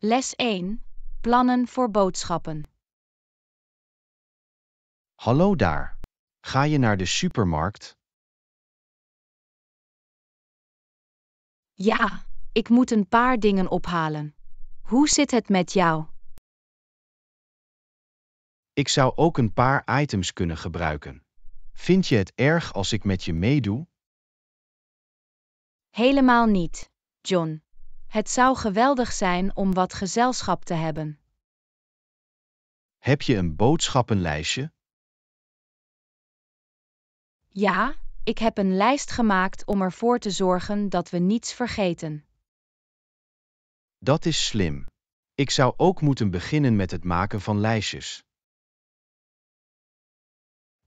Les 1. Plannen voor boodschappen. Hallo daar. Ga je naar de supermarkt? Ja, ik moet een paar dingen ophalen. Hoe zit het met jou? Ik zou ook een paar items kunnen gebruiken. Vind je het erg als ik met je meedoe? Helemaal niet, John. Het zou geweldig zijn om wat gezelschap te hebben. Heb je een boodschappenlijstje? Ja, ik heb een lijst gemaakt om ervoor te zorgen dat we niets vergeten. Dat is slim. Ik zou ook moeten beginnen met het maken van lijstjes.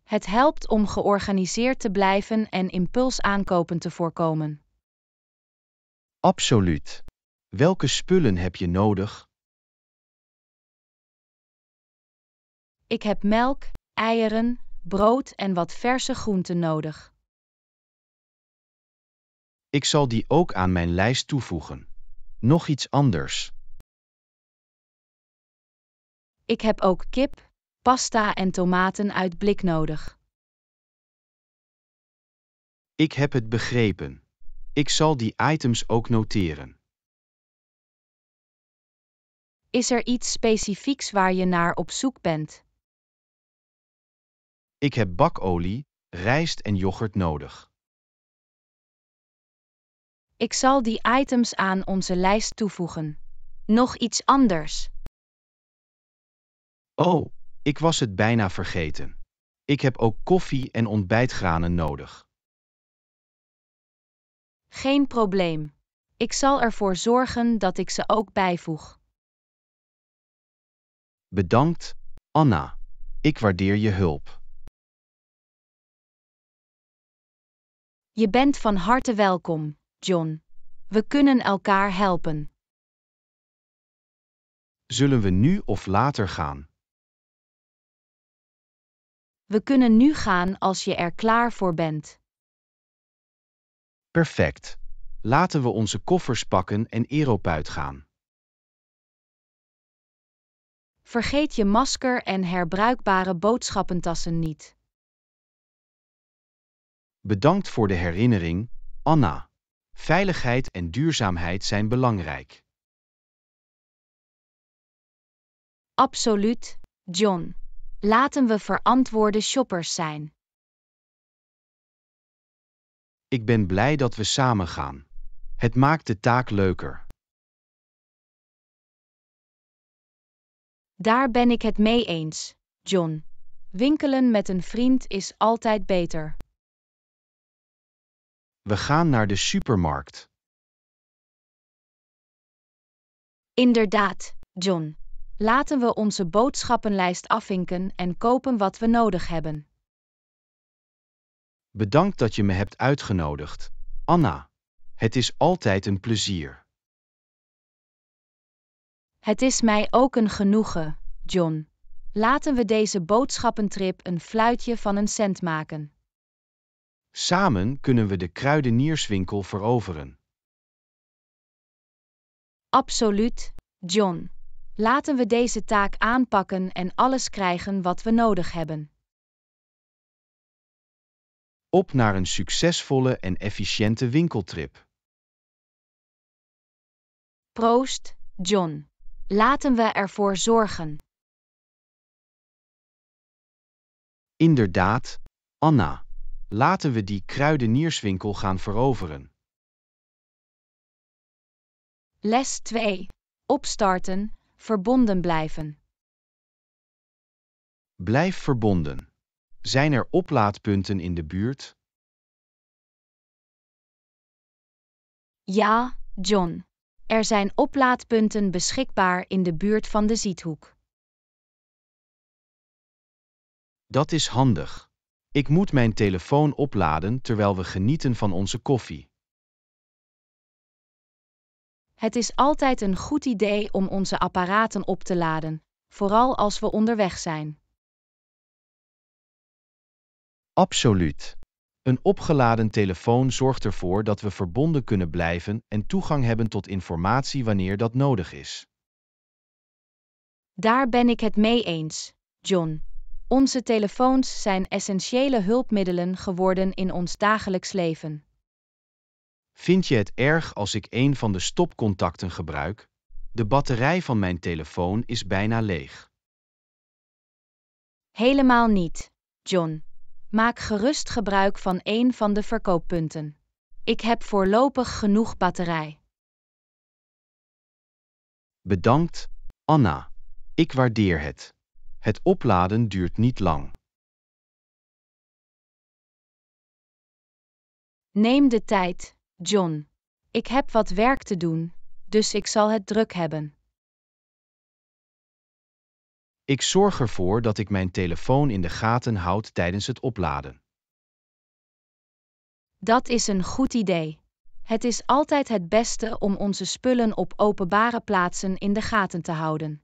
Het helpt om georganiseerd te blijven en impulsaankopen te voorkomen. Absoluut. Welke spullen heb je nodig? Ik heb melk, eieren, brood en wat verse groenten nodig. Ik zal die ook aan mijn lijst toevoegen. Nog iets anders. Ik heb ook kip, pasta en tomaten uit blik nodig. Ik heb het begrepen. Ik zal die items ook noteren. Is er iets specifieks waar je naar op zoek bent? Ik heb bakolie, rijst en yoghurt nodig. Ik zal die items aan onze lijst toevoegen. Nog iets anders. Oh, ik was het bijna vergeten. Ik heb ook koffie en ontbijtgranen nodig. Geen probleem. Ik zal ervoor zorgen dat ik ze ook bijvoeg. Bedankt, Anna. Ik waardeer je hulp. Je bent van harte welkom, John. We kunnen elkaar helpen. Zullen we nu of later gaan? We kunnen nu gaan als je er klaar voor bent. Perfect. Laten we onze koffers pakken en Eropuit gaan. Vergeet je masker en herbruikbare boodschappentassen niet. Bedankt voor de herinnering, Anna. Veiligheid en duurzaamheid zijn belangrijk. Absoluut, John. Laten we verantwoorde shoppers zijn. Ik ben blij dat we samen gaan. Het maakt de taak leuker. Daar ben ik het mee eens, John. Winkelen met een vriend is altijd beter. We gaan naar de supermarkt. Inderdaad, John. Laten we onze boodschappenlijst afvinken en kopen wat we nodig hebben. Bedankt dat je me hebt uitgenodigd, Anna. Het is altijd een plezier. Het is mij ook een genoegen, John. Laten we deze boodschappentrip een fluitje van een cent maken. Samen kunnen we de kruidenierswinkel veroveren. Absoluut, John. Laten we deze taak aanpakken en alles krijgen wat we nodig hebben. Op naar een succesvolle en efficiënte winkeltrip. Proost, John. Laten we ervoor zorgen. Inderdaad, Anna. Laten we die kruidenierswinkel gaan veroveren. Les 2. Opstarten, verbonden blijven. Blijf verbonden. Zijn er oplaadpunten in de buurt? Ja, John. Er zijn oplaadpunten beschikbaar in de buurt van de ziethoek. Dat is handig. Ik moet mijn telefoon opladen terwijl we genieten van onze koffie. Het is altijd een goed idee om onze apparaten op te laden, vooral als we onderweg zijn. Absoluut. Een opgeladen telefoon zorgt ervoor dat we verbonden kunnen blijven en toegang hebben tot informatie wanneer dat nodig is. Daar ben ik het mee eens, John. Onze telefoons zijn essentiële hulpmiddelen geworden in ons dagelijks leven. Vind je het erg als ik een van de stopcontacten gebruik? De batterij van mijn telefoon is bijna leeg. Helemaal niet, John. Maak gerust gebruik van een van de verkooppunten. Ik heb voorlopig genoeg batterij. Bedankt, Anna. Ik waardeer het. Het opladen duurt niet lang. Neem de tijd, John. Ik heb wat werk te doen, dus ik zal het druk hebben. Ik zorg ervoor dat ik mijn telefoon in de gaten houd tijdens het opladen. Dat is een goed idee. Het is altijd het beste om onze spullen op openbare plaatsen in de gaten te houden.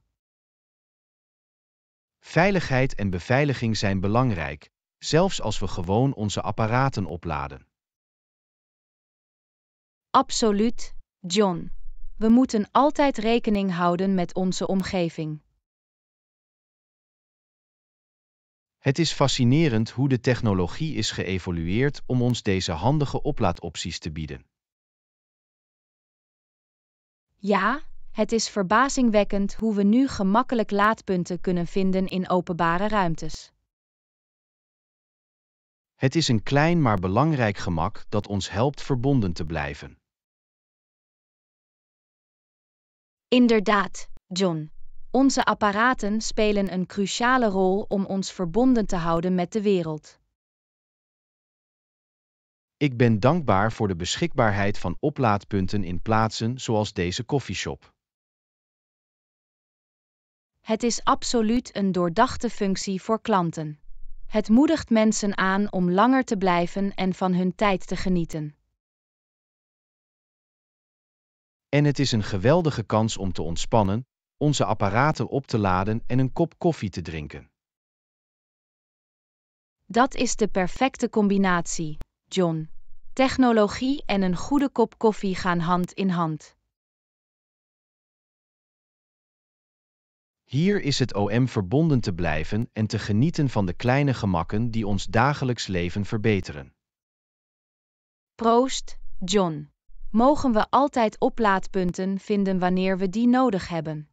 Veiligheid en beveiliging zijn belangrijk, zelfs als we gewoon onze apparaten opladen. Absoluut, John. We moeten altijd rekening houden met onze omgeving. Het is fascinerend hoe de technologie is geëvolueerd om ons deze handige oplaadopties te bieden. Ja, het is verbazingwekkend hoe we nu gemakkelijk laadpunten kunnen vinden in openbare ruimtes. Het is een klein maar belangrijk gemak dat ons helpt verbonden te blijven. Inderdaad, John. Onze apparaten spelen een cruciale rol om ons verbonden te houden met de wereld. Ik ben dankbaar voor de beschikbaarheid van oplaadpunten in plaatsen zoals deze koffieshop. Het is absoluut een doordachte functie voor klanten. Het moedigt mensen aan om langer te blijven en van hun tijd te genieten. En het is een geweldige kans om te ontspannen, onze apparaten op te laden en een kop koffie te drinken. Dat is de perfecte combinatie, John. Technologie en een goede kop koffie gaan hand in hand. Hier is het OM verbonden te blijven en te genieten van de kleine gemakken die ons dagelijks leven verbeteren. Proost, John. Mogen we altijd oplaadpunten vinden wanneer we die nodig hebben?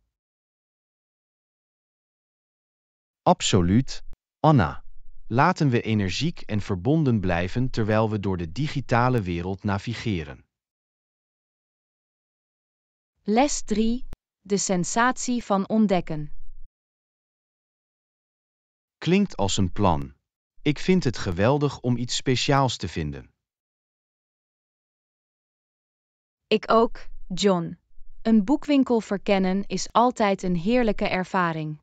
Absoluut, Anna. Laten we energiek en verbonden blijven terwijl we door de digitale wereld navigeren. Les 3. De sensatie van ontdekken. Klinkt als een plan. Ik vind het geweldig om iets speciaals te vinden. Ik ook, John. Een boekwinkel verkennen is altijd een heerlijke ervaring.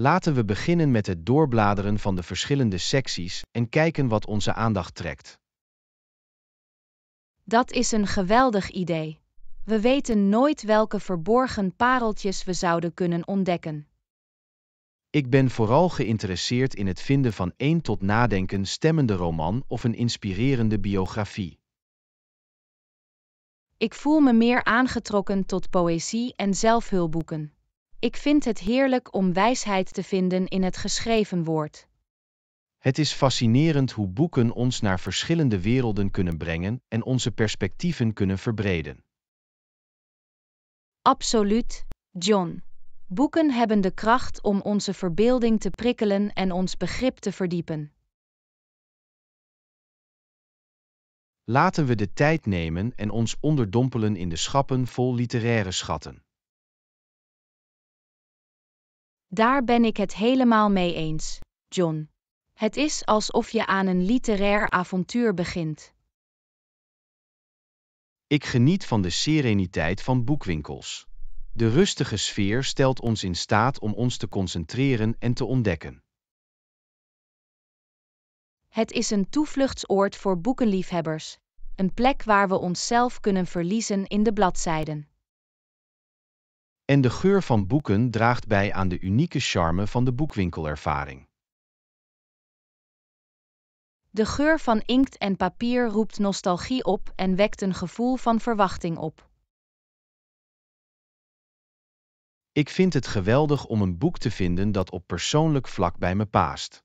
Laten we beginnen met het doorbladeren van de verschillende secties en kijken wat onze aandacht trekt. Dat is een geweldig idee. We weten nooit welke verborgen pareltjes we zouden kunnen ontdekken. Ik ben vooral geïnteresseerd in het vinden van één tot nadenken stemmende roman of een inspirerende biografie. Ik voel me meer aangetrokken tot poëzie en zelfhulpboeken. Ik vind het heerlijk om wijsheid te vinden in het geschreven woord. Het is fascinerend hoe boeken ons naar verschillende werelden kunnen brengen en onze perspectieven kunnen verbreden. Absoluut, John. Boeken hebben de kracht om onze verbeelding te prikkelen en ons begrip te verdiepen. Laten we de tijd nemen en ons onderdompelen in de schappen vol literaire schatten. Daar ben ik het helemaal mee eens, John. Het is alsof je aan een literair avontuur begint. Ik geniet van de sereniteit van boekwinkels. De rustige sfeer stelt ons in staat om ons te concentreren en te ontdekken. Het is een toevluchtsoord voor boekenliefhebbers, een plek waar we onszelf kunnen verliezen in de bladzijden. En de geur van boeken draagt bij aan de unieke charme van de boekwinkelervaring. De geur van inkt en papier roept nostalgie op en wekt een gevoel van verwachting op. Ik vind het geweldig om een boek te vinden dat op persoonlijk vlak bij me paast.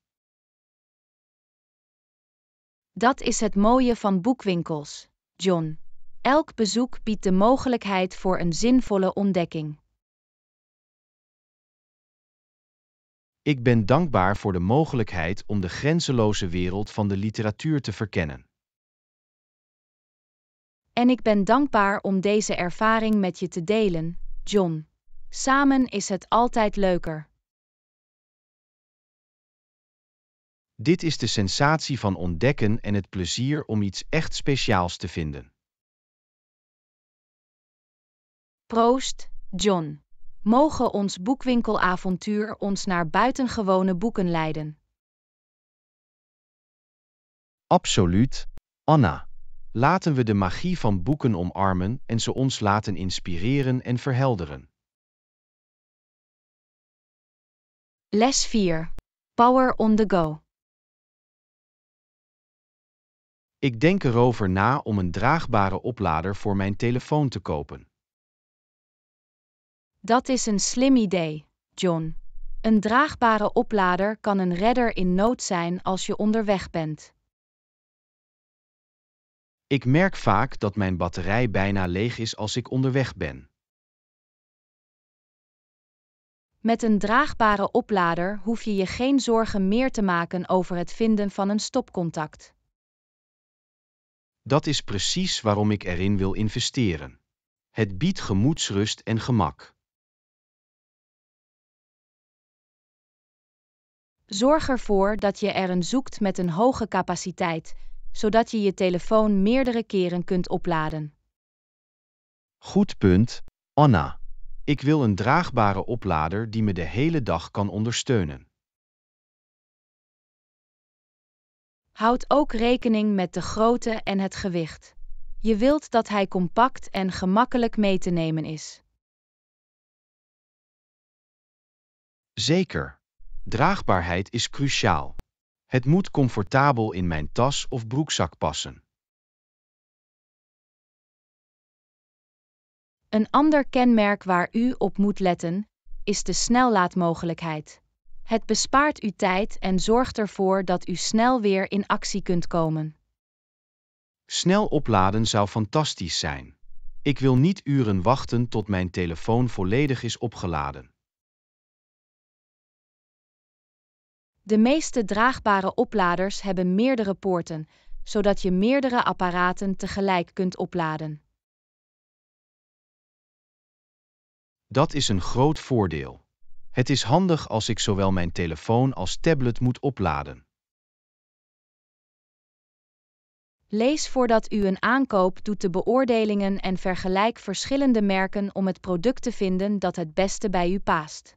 Dat is het mooie van boekwinkels, John. Elk bezoek biedt de mogelijkheid voor een zinvolle ontdekking. Ik ben dankbaar voor de mogelijkheid om de grenzeloze wereld van de literatuur te verkennen. En ik ben dankbaar om deze ervaring met je te delen, John. Samen is het altijd leuker. Dit is de sensatie van ontdekken en het plezier om iets echt speciaals te vinden. Proost, John mogen ons boekwinkelavontuur ons naar buitengewone boeken leiden. Absoluut, Anna. Laten we de magie van boeken omarmen en ze ons laten inspireren en verhelderen. Les 4. Power on the go. Ik denk erover na om een draagbare oplader voor mijn telefoon te kopen. Dat is een slim idee, John. Een draagbare oplader kan een redder in nood zijn als je onderweg bent. Ik merk vaak dat mijn batterij bijna leeg is als ik onderweg ben. Met een draagbare oplader hoef je je geen zorgen meer te maken over het vinden van een stopcontact. Dat is precies waarom ik erin wil investeren. Het biedt gemoedsrust en gemak. Zorg ervoor dat je er een zoekt met een hoge capaciteit, zodat je je telefoon meerdere keren kunt opladen. Goed punt, Anna. Ik wil een draagbare oplader die me de hele dag kan ondersteunen. Houd ook rekening met de grootte en het gewicht. Je wilt dat hij compact en gemakkelijk mee te nemen is. Zeker. Draagbaarheid is cruciaal. Het moet comfortabel in mijn tas of broekzak passen. Een ander kenmerk waar u op moet letten, is de snellaadmogelijkheid. Het bespaart u tijd en zorgt ervoor dat u snel weer in actie kunt komen. Snel opladen zou fantastisch zijn. Ik wil niet uren wachten tot mijn telefoon volledig is opgeladen. De meeste draagbare opladers hebben meerdere poorten, zodat je meerdere apparaten tegelijk kunt opladen. Dat is een groot voordeel. Het is handig als ik zowel mijn telefoon als tablet moet opladen. Lees voordat u een aankoop doet de beoordelingen en vergelijk verschillende merken om het product te vinden dat het beste bij u past.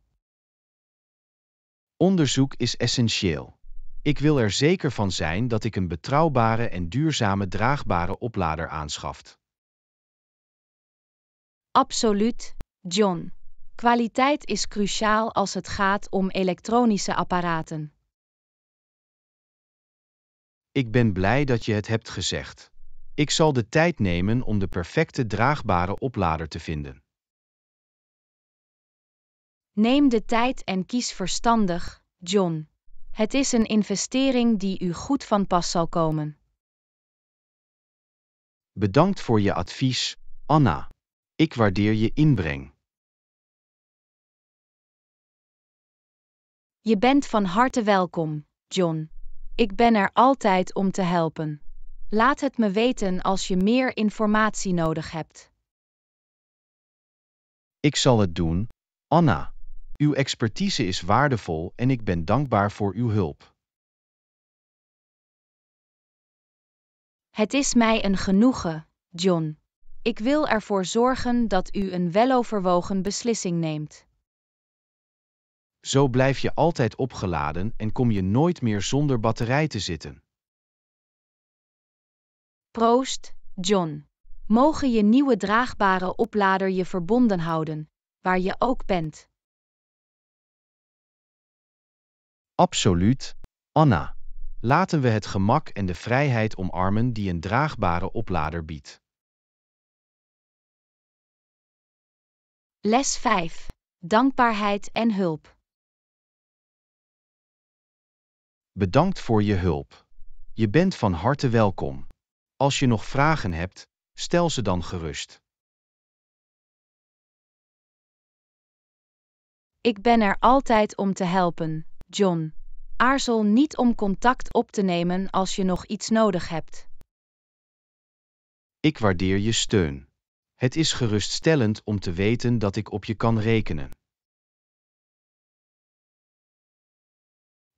Onderzoek is essentieel. Ik wil er zeker van zijn dat ik een betrouwbare en duurzame draagbare oplader aanschaft. Absoluut, John. Kwaliteit is cruciaal als het gaat om elektronische apparaten. Ik ben blij dat je het hebt gezegd. Ik zal de tijd nemen om de perfecte draagbare oplader te vinden. Neem de tijd en kies verstandig, John. Het is een investering die u goed van pas zal komen. Bedankt voor je advies, Anna. Ik waardeer je inbreng. Je bent van harte welkom, John. Ik ben er altijd om te helpen. Laat het me weten als je meer informatie nodig hebt. Ik zal het doen, Anna. Uw expertise is waardevol en ik ben dankbaar voor uw hulp. Het is mij een genoegen, John. Ik wil ervoor zorgen dat u een weloverwogen beslissing neemt. Zo blijf je altijd opgeladen en kom je nooit meer zonder batterij te zitten. Proost, John. Mogen je nieuwe draagbare oplader je verbonden houden, waar je ook bent. Absoluut, Anna. Laten we het gemak en de vrijheid omarmen die een draagbare oplader biedt. Les 5. Dankbaarheid en hulp. Bedankt voor je hulp. Je bent van harte welkom. Als je nog vragen hebt, stel ze dan gerust. Ik ben er altijd om te helpen. John. Aarzel niet om contact op te nemen als je nog iets nodig hebt. Ik waardeer je steun. Het is geruststellend om te weten dat ik op je kan rekenen.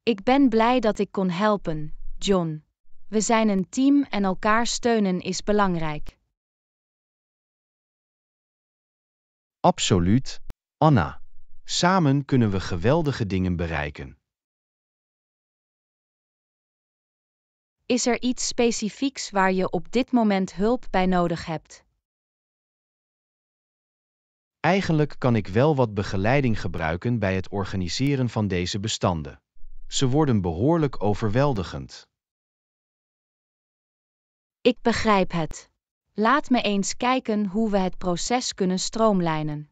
Ik ben blij dat ik kon helpen, John. We zijn een team en elkaar steunen is belangrijk. Absoluut, Anna. Samen kunnen we geweldige dingen bereiken. Is er iets specifieks waar je op dit moment hulp bij nodig hebt? Eigenlijk kan ik wel wat begeleiding gebruiken bij het organiseren van deze bestanden. Ze worden behoorlijk overweldigend. Ik begrijp het. Laat me eens kijken hoe we het proces kunnen stroomlijnen.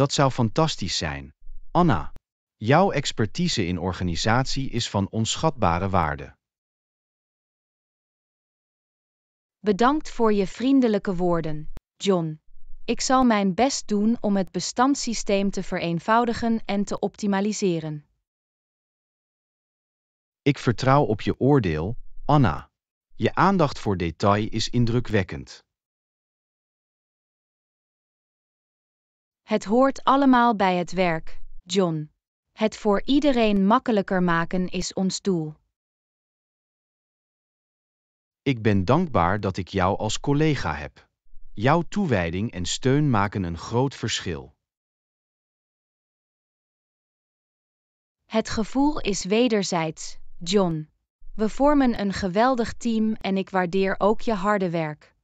Dat zou fantastisch zijn. Anna, jouw expertise in organisatie is van onschatbare waarde. Bedankt voor je vriendelijke woorden, John. Ik zal mijn best doen om het bestandssysteem te vereenvoudigen en te optimaliseren. Ik vertrouw op je oordeel, Anna. Je aandacht voor detail is indrukwekkend. Het hoort allemaal bij het werk, John. Het voor iedereen makkelijker maken is ons doel. Ik ben dankbaar dat ik jou als collega heb. Jouw toewijding en steun maken een groot verschil. Het gevoel is wederzijds, John. We vormen een geweldig team en ik waardeer ook je harde werk.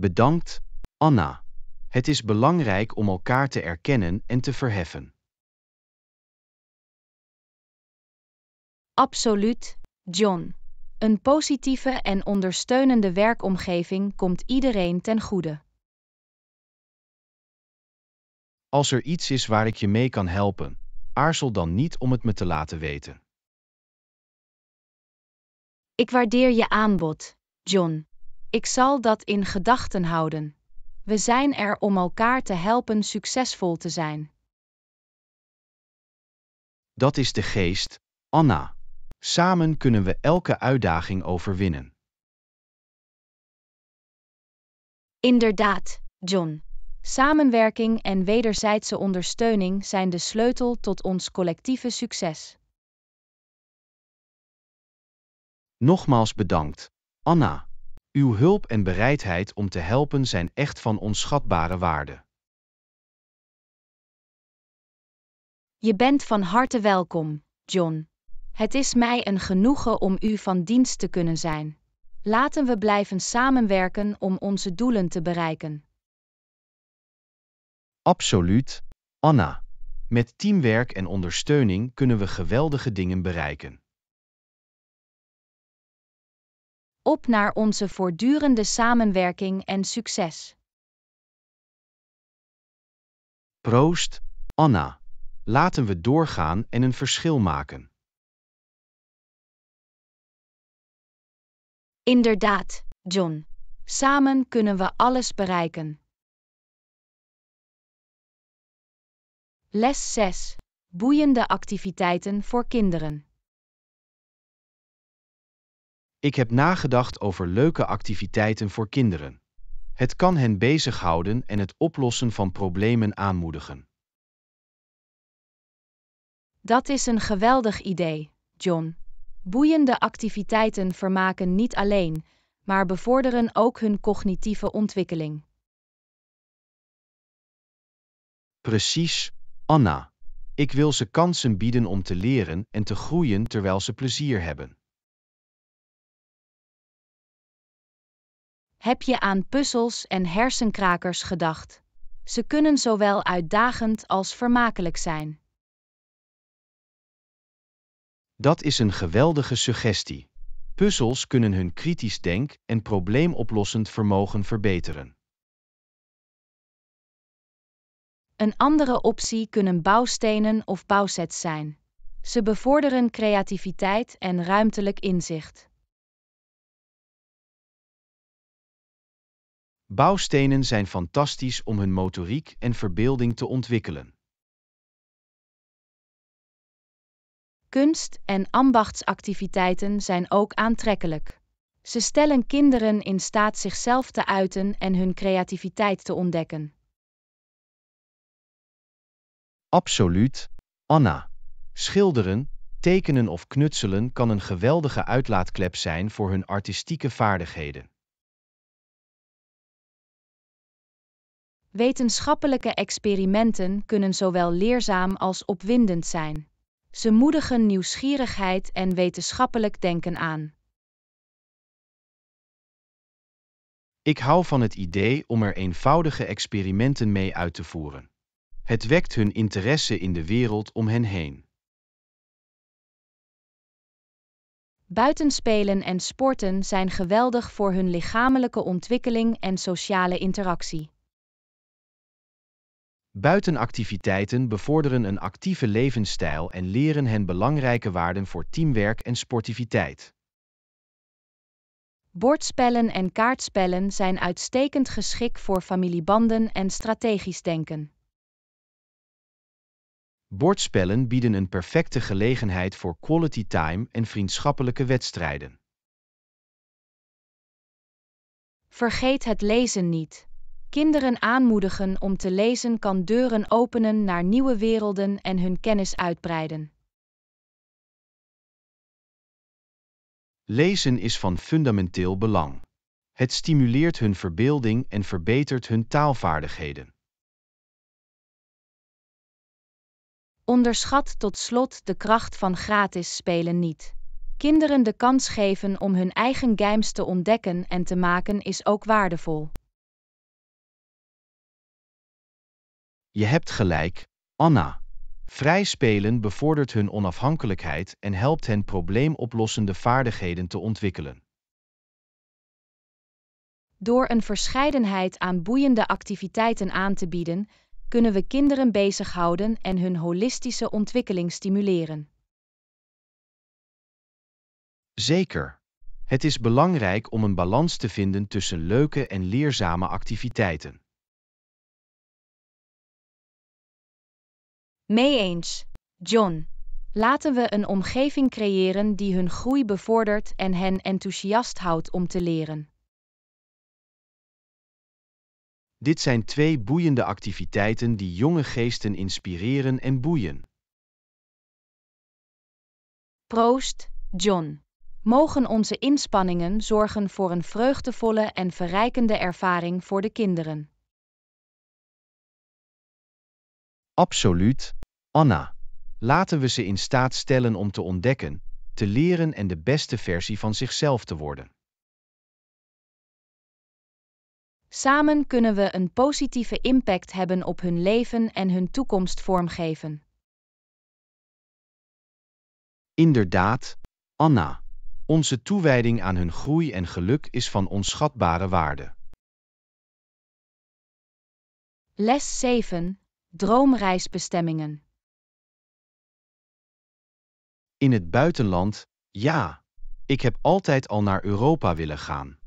Bedankt, Anna. Het is belangrijk om elkaar te erkennen en te verheffen. Absoluut, John. Een positieve en ondersteunende werkomgeving komt iedereen ten goede. Als er iets is waar ik je mee kan helpen, aarzel dan niet om het me te laten weten. Ik waardeer je aanbod, John. Ik zal dat in gedachten houden. We zijn er om elkaar te helpen succesvol te zijn. Dat is de geest, Anna. Samen kunnen we elke uitdaging overwinnen. Inderdaad, John. Samenwerking en wederzijdse ondersteuning zijn de sleutel tot ons collectieve succes. Nogmaals bedankt, Anna. Uw hulp en bereidheid om te helpen zijn echt van onschatbare waarde. Je bent van harte welkom, John. Het is mij een genoegen om u van dienst te kunnen zijn. Laten we blijven samenwerken om onze doelen te bereiken. Absoluut, Anna. Met teamwerk en ondersteuning kunnen we geweldige dingen bereiken. op naar onze voortdurende samenwerking en succes. Proost, Anna. Laten we doorgaan en een verschil maken. Inderdaad, John. Samen kunnen we alles bereiken. Les 6. Boeiende activiteiten voor kinderen. Ik heb nagedacht over leuke activiteiten voor kinderen. Het kan hen bezighouden en het oplossen van problemen aanmoedigen. Dat is een geweldig idee, John. Boeiende activiteiten vermaken niet alleen, maar bevorderen ook hun cognitieve ontwikkeling. Precies, Anna. Ik wil ze kansen bieden om te leren en te groeien terwijl ze plezier hebben. Heb je aan puzzels en hersenkrakers gedacht? Ze kunnen zowel uitdagend als vermakelijk zijn. Dat is een geweldige suggestie. Puzzels kunnen hun kritisch denk- en probleemoplossend vermogen verbeteren. Een andere optie kunnen bouwstenen of bouwsets zijn. Ze bevorderen creativiteit en ruimtelijk inzicht. Bouwstenen zijn fantastisch om hun motoriek en verbeelding te ontwikkelen. Kunst- en ambachtsactiviteiten zijn ook aantrekkelijk. Ze stellen kinderen in staat zichzelf te uiten en hun creativiteit te ontdekken. Absoluut, Anna. Schilderen, tekenen of knutselen kan een geweldige uitlaatklep zijn voor hun artistieke vaardigheden. Wetenschappelijke experimenten kunnen zowel leerzaam als opwindend zijn. Ze moedigen nieuwsgierigheid en wetenschappelijk denken aan. Ik hou van het idee om er eenvoudige experimenten mee uit te voeren. Het wekt hun interesse in de wereld om hen heen. Buitenspelen en sporten zijn geweldig voor hun lichamelijke ontwikkeling en sociale interactie. Buitenactiviteiten bevorderen een actieve levensstijl en leren hen belangrijke waarden voor teamwerk en sportiviteit. Bordspellen en kaartspellen zijn uitstekend geschikt voor familiebanden en strategisch denken. Bordspellen bieden een perfecte gelegenheid voor quality time en vriendschappelijke wedstrijden. Vergeet het lezen niet. Kinderen aanmoedigen om te lezen kan deuren openen naar nieuwe werelden en hun kennis uitbreiden. Lezen is van fundamenteel belang. Het stimuleert hun verbeelding en verbetert hun taalvaardigheden. Onderschat tot slot de kracht van gratis spelen niet. Kinderen de kans geven om hun eigen games te ontdekken en te maken is ook waardevol. Je hebt gelijk, Anna. Vrij spelen bevordert hun onafhankelijkheid en helpt hen probleemoplossende vaardigheden te ontwikkelen. Door een verscheidenheid aan boeiende activiteiten aan te bieden, kunnen we kinderen bezighouden en hun holistische ontwikkeling stimuleren. Zeker. Het is belangrijk om een balans te vinden tussen leuke en leerzame activiteiten. Mee eens, John. Laten we een omgeving creëren die hun groei bevordert en hen enthousiast houdt om te leren. Dit zijn twee boeiende activiteiten die jonge geesten inspireren en boeien. Proost, John. Mogen onze inspanningen zorgen voor een vreugdevolle en verrijkende ervaring voor de kinderen. Absoluut, Anna, laten we ze in staat stellen om te ontdekken, te leren en de beste versie van zichzelf te worden. Samen kunnen we een positieve impact hebben op hun leven en hun toekomst vormgeven. Inderdaad, Anna, onze toewijding aan hun groei en geluk is van onschatbare waarde. Les 7. Droomreisbestemmingen. In het buitenland, ja. Ik heb altijd al naar Europa willen gaan.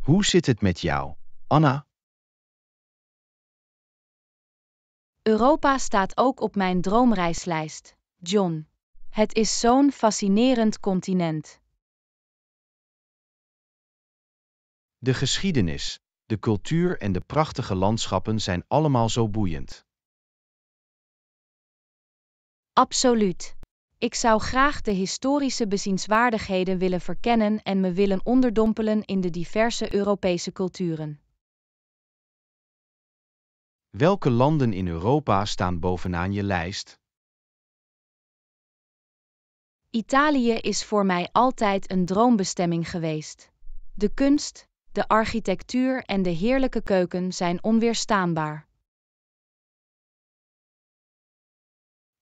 Hoe zit het met jou, Anna? Europa staat ook op mijn droomreislijst, John. Het is zo'n fascinerend continent. De geschiedenis, de cultuur en de prachtige landschappen zijn allemaal zo boeiend. Absoluut. Ik zou graag de historische bezienswaardigheden willen verkennen en me willen onderdompelen in de diverse Europese culturen. Welke landen in Europa staan bovenaan je lijst? Italië is voor mij altijd een droombestemming geweest. De kunst, de architectuur en de heerlijke keuken zijn onweerstaanbaar.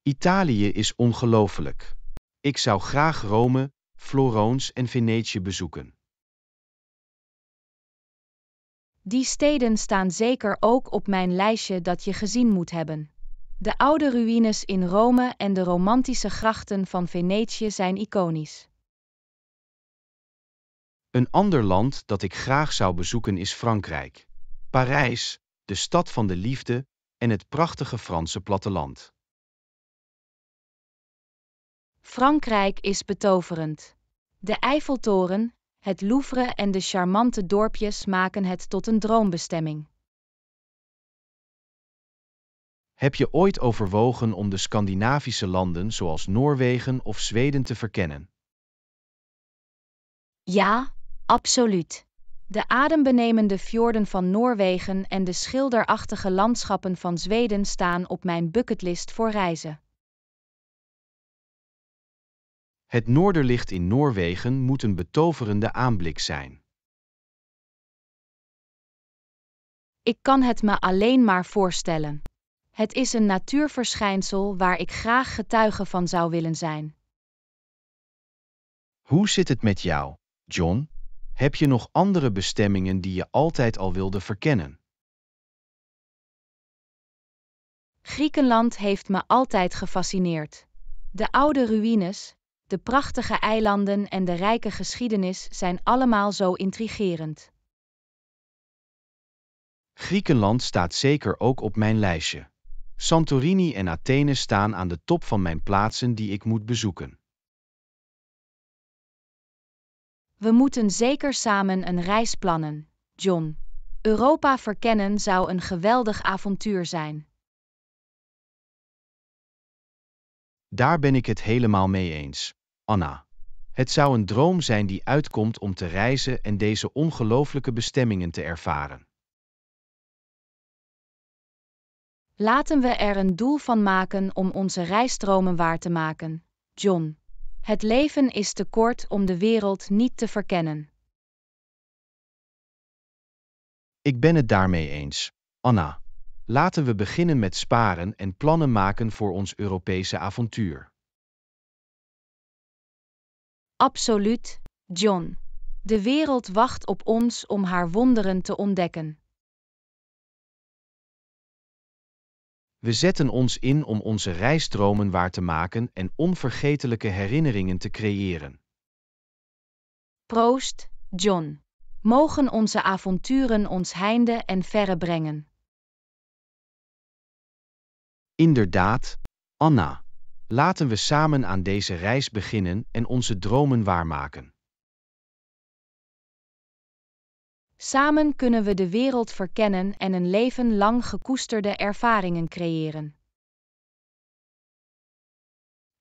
Italië is ongelooflijk. Ik zou graag Rome, Florence en Venetië bezoeken. Die steden staan zeker ook op mijn lijstje dat je gezien moet hebben. De oude ruïnes in Rome en de romantische grachten van Venetië zijn iconisch. Een ander land dat ik graag zou bezoeken is Frankrijk. Parijs, de stad van de liefde en het prachtige Franse platteland. Frankrijk is betoverend. De Eiffeltoren, het Louvre en de charmante dorpjes maken het tot een droombestemming. Heb je ooit overwogen om de Scandinavische landen zoals Noorwegen of Zweden te verkennen? Ja, absoluut. De adembenemende fjorden van Noorwegen en de schilderachtige landschappen van Zweden staan op mijn bucketlist voor reizen. Het noorderlicht in Noorwegen moet een betoverende aanblik zijn. Ik kan het me alleen maar voorstellen. Het is een natuurverschijnsel waar ik graag getuige van zou willen zijn. Hoe zit het met jou, John? Heb je nog andere bestemmingen die je altijd al wilde verkennen? Griekenland heeft me altijd gefascineerd. De oude ruïnes, de prachtige eilanden en de rijke geschiedenis zijn allemaal zo intrigerend. Griekenland staat zeker ook op mijn lijstje. Santorini en Athene staan aan de top van mijn plaatsen die ik moet bezoeken. We moeten zeker samen een reis plannen, John. Europa verkennen zou een geweldig avontuur zijn. Daar ben ik het helemaal mee eens. Anna. Het zou een droom zijn die uitkomt om te reizen en deze ongelooflijke bestemmingen te ervaren. Laten we er een doel van maken om onze reisdromen waar te maken. John. Het leven is te kort om de wereld niet te verkennen. Ik ben het daarmee eens, Anna. Laten we beginnen met sparen en plannen maken voor ons Europese avontuur. Absoluut, John. De wereld wacht op ons om haar wonderen te ontdekken. We zetten ons in om onze rijstromen waar te maken en onvergetelijke herinneringen te creëren. Proost, John. Mogen onze avonturen ons heinde en verre brengen. Inderdaad, Anna. Laten we samen aan deze reis beginnen en onze dromen waarmaken. Samen kunnen we de wereld verkennen en een leven lang gekoesterde ervaringen creëren.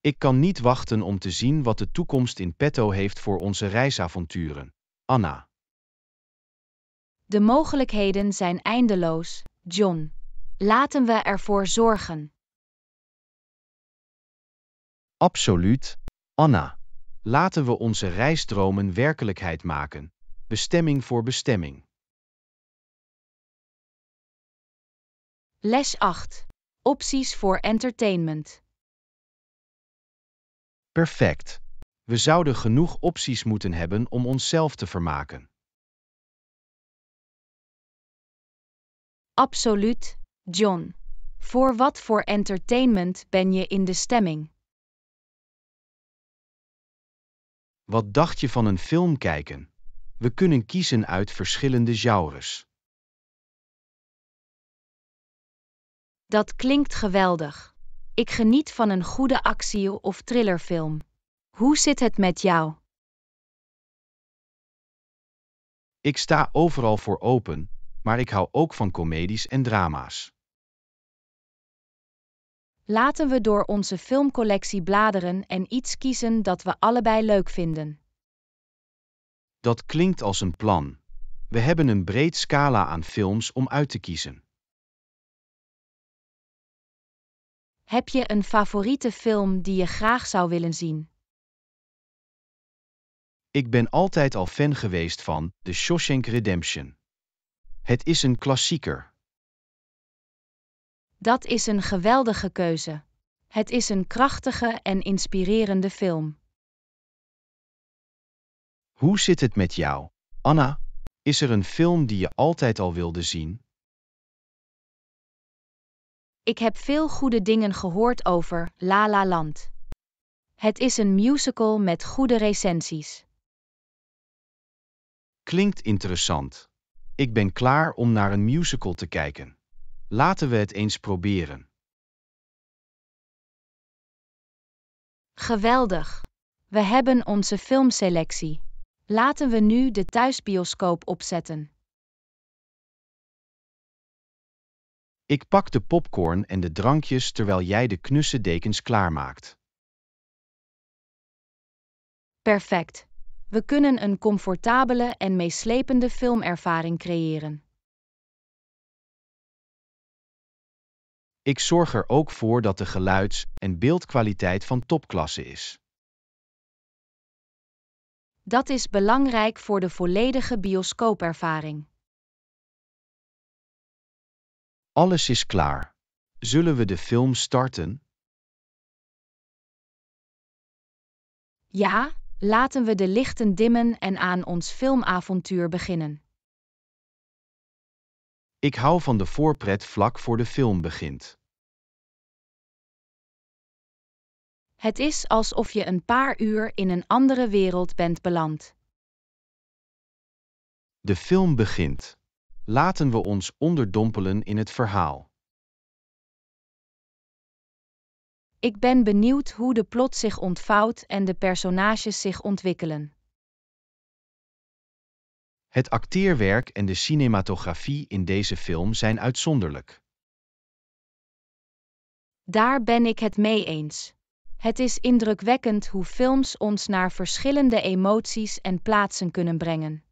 Ik kan niet wachten om te zien wat de toekomst in petto heeft voor onze reisavonturen. Anna. De mogelijkheden zijn eindeloos, John. Laten we ervoor zorgen. Absoluut, Anna. Laten we onze reisdromen werkelijkheid maken, bestemming voor bestemming. Les 8. Opties voor entertainment. Perfect. We zouden genoeg opties moeten hebben om onszelf te vermaken. Absoluut, John. Voor wat voor entertainment ben je in de stemming? Wat dacht je van een film kijken? We kunnen kiezen uit verschillende genres. Dat klinkt geweldig. Ik geniet van een goede actie- of thrillerfilm. Hoe zit het met jou? Ik sta overal voor open, maar ik hou ook van comedies en drama's. Laten we door onze filmcollectie bladeren en iets kiezen dat we allebei leuk vinden. Dat klinkt als een plan. We hebben een breed scala aan films om uit te kiezen. Heb je een favoriete film die je graag zou willen zien? Ik ben altijd al fan geweest van The Shawshank Redemption. Het is een klassieker. Dat is een geweldige keuze. Het is een krachtige en inspirerende film. Hoe zit het met jou, Anna? Is er een film die je altijd al wilde zien? Ik heb veel goede dingen gehoord over La La Land. Het is een musical met goede recensies. Klinkt interessant. Ik ben klaar om naar een musical te kijken. Laten we het eens proberen. Geweldig! We hebben onze filmselectie. Laten we nu de thuisbioscoop opzetten. Ik pak de popcorn en de drankjes terwijl jij de knusse dekens klaarmaakt. Perfect. We kunnen een comfortabele en meeslepende filmervaring creëren. Ik zorg er ook voor dat de geluids- en beeldkwaliteit van topklasse is. Dat is belangrijk voor de volledige bioscoopervaring. Alles is klaar. Zullen we de film starten? Ja, laten we de lichten dimmen en aan ons filmavontuur beginnen. Ik hou van de voorpret vlak voor de film begint. Het is alsof je een paar uur in een andere wereld bent beland. De film begint. Laten we ons onderdompelen in het verhaal. Ik ben benieuwd hoe de plot zich ontvouwt en de personages zich ontwikkelen. Het acteerwerk en de cinematografie in deze film zijn uitzonderlijk. Daar ben ik het mee eens. Het is indrukwekkend hoe films ons naar verschillende emoties en plaatsen kunnen brengen.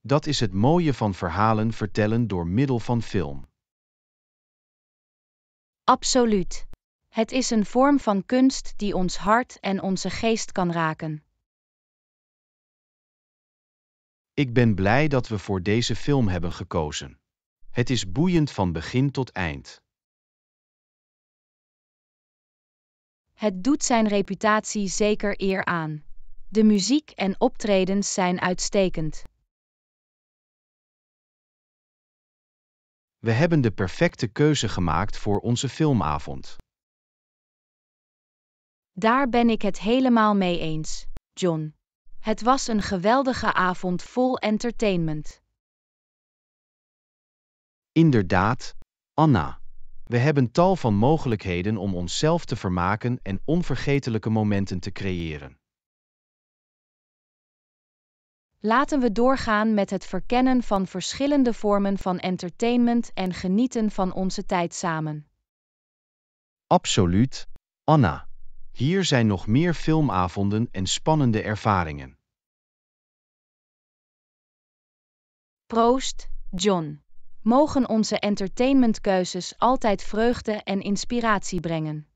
Dat is het mooie van verhalen vertellen door middel van film. Absoluut. Het is een vorm van kunst die ons hart en onze geest kan raken. Ik ben blij dat we voor deze film hebben gekozen. Het is boeiend van begin tot eind. Het doet zijn reputatie zeker eer aan. De muziek en optredens zijn uitstekend. We hebben de perfecte keuze gemaakt voor onze filmavond. Daar ben ik het helemaal mee eens, John. Het was een geweldige avond vol entertainment. Inderdaad, Anna. We hebben tal van mogelijkheden om onszelf te vermaken en onvergetelijke momenten te creëren. Laten we doorgaan met het verkennen van verschillende vormen van entertainment en genieten van onze tijd samen. Absoluut, Anna. Hier zijn nog meer filmavonden en spannende ervaringen. Proost, John mogen onze entertainmentkeuzes altijd vreugde en inspiratie brengen.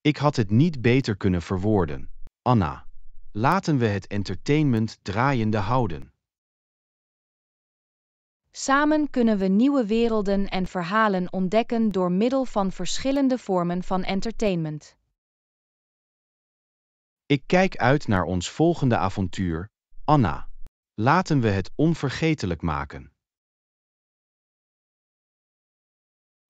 Ik had het niet beter kunnen verwoorden. Anna, laten we het entertainment draaiende houden. Samen kunnen we nieuwe werelden en verhalen ontdekken door middel van verschillende vormen van entertainment. Ik kijk uit naar ons volgende avontuur, Anna. Laten we het onvergetelijk maken.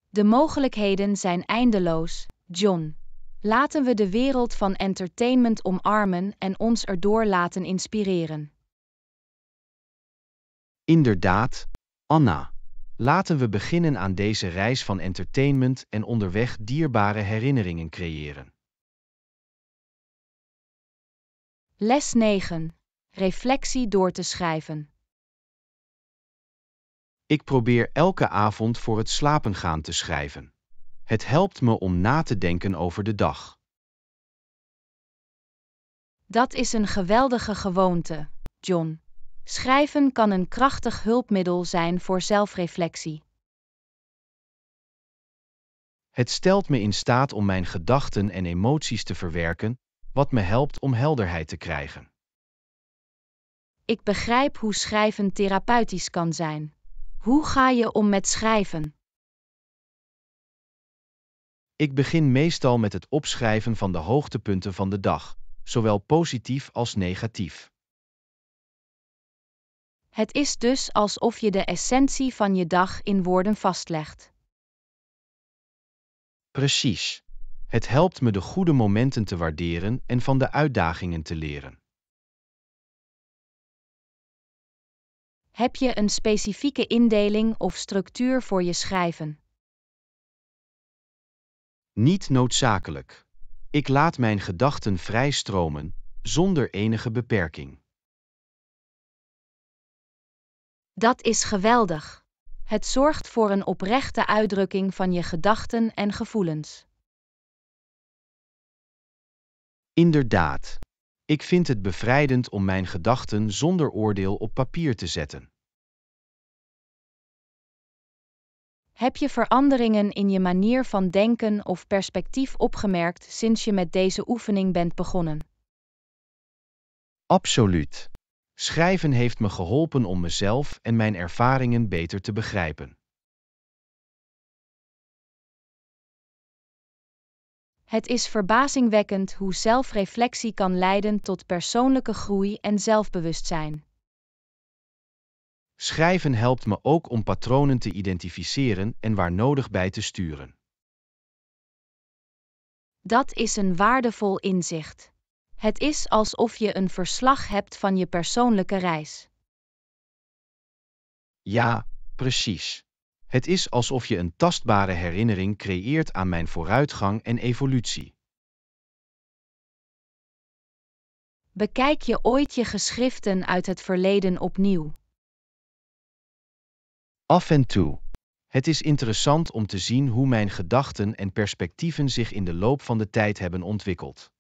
De mogelijkheden zijn eindeloos, John. Laten we de wereld van entertainment omarmen en ons erdoor laten inspireren. Inderdaad, Anna. Laten we beginnen aan deze reis van entertainment en onderweg dierbare herinneringen creëren. Les 9 reflectie door te schrijven. Ik probeer elke avond voor het slapen gaan te schrijven. Het helpt me om na te denken over de dag. Dat is een geweldige gewoonte, John. Schrijven kan een krachtig hulpmiddel zijn voor zelfreflectie. Het stelt me in staat om mijn gedachten en emoties te verwerken, wat me helpt om helderheid te krijgen. Ik begrijp hoe schrijven therapeutisch kan zijn. Hoe ga je om met schrijven? Ik begin meestal met het opschrijven van de hoogtepunten van de dag, zowel positief als negatief. Het is dus alsof je de essentie van je dag in woorden vastlegt. Precies. Het helpt me de goede momenten te waarderen en van de uitdagingen te leren. heb je een specifieke indeling of structuur voor je schrijven? Niet noodzakelijk. Ik laat mijn gedachten vrij stromen, zonder enige beperking. Dat is geweldig. Het zorgt voor een oprechte uitdrukking van je gedachten en gevoelens. Inderdaad. Ik vind het bevrijdend om mijn gedachten zonder oordeel op papier te zetten. Heb je veranderingen in je manier van denken of perspectief opgemerkt sinds je met deze oefening bent begonnen? Absoluut. Schrijven heeft me geholpen om mezelf en mijn ervaringen beter te begrijpen. Het is verbazingwekkend hoe zelfreflectie kan leiden tot persoonlijke groei en zelfbewustzijn. Schrijven helpt me ook om patronen te identificeren en waar nodig bij te sturen. Dat is een waardevol inzicht. Het is alsof je een verslag hebt van je persoonlijke reis. Ja, precies. Het is alsof je een tastbare herinnering creëert aan mijn vooruitgang en evolutie. Bekijk je ooit je geschriften uit het verleden opnieuw? Af en toe. Het is interessant om te zien hoe mijn gedachten en perspectieven zich in de loop van de tijd hebben ontwikkeld.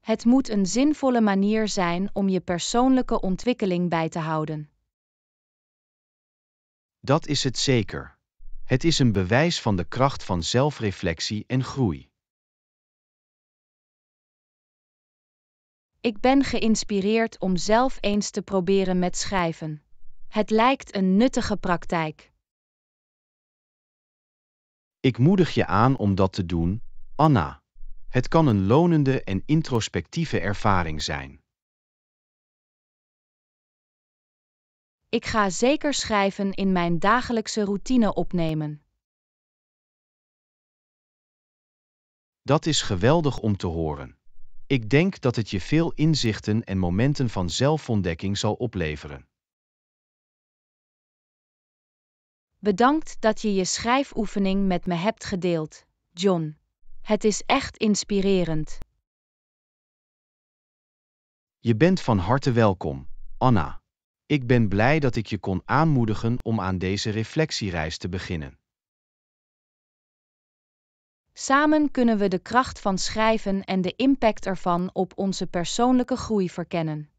Het moet een zinvolle manier zijn om je persoonlijke ontwikkeling bij te houden. Dat is het zeker. Het is een bewijs van de kracht van zelfreflectie en groei. Ik ben geïnspireerd om zelf eens te proberen met schrijven. Het lijkt een nuttige praktijk. Ik moedig je aan om dat te doen, Anna. Het kan een lonende en introspectieve ervaring zijn. Ik ga zeker schrijven in mijn dagelijkse routine opnemen. Dat is geweldig om te horen. Ik denk dat het je veel inzichten en momenten van zelfontdekking zal opleveren. Bedankt dat je je schrijfoefening met me hebt gedeeld, John. Het is echt inspirerend. Je bent van harte welkom, Anna. Ik ben blij dat ik je kon aanmoedigen om aan deze reflectiereis te beginnen. Samen kunnen we de kracht van schrijven en de impact ervan op onze persoonlijke groei verkennen.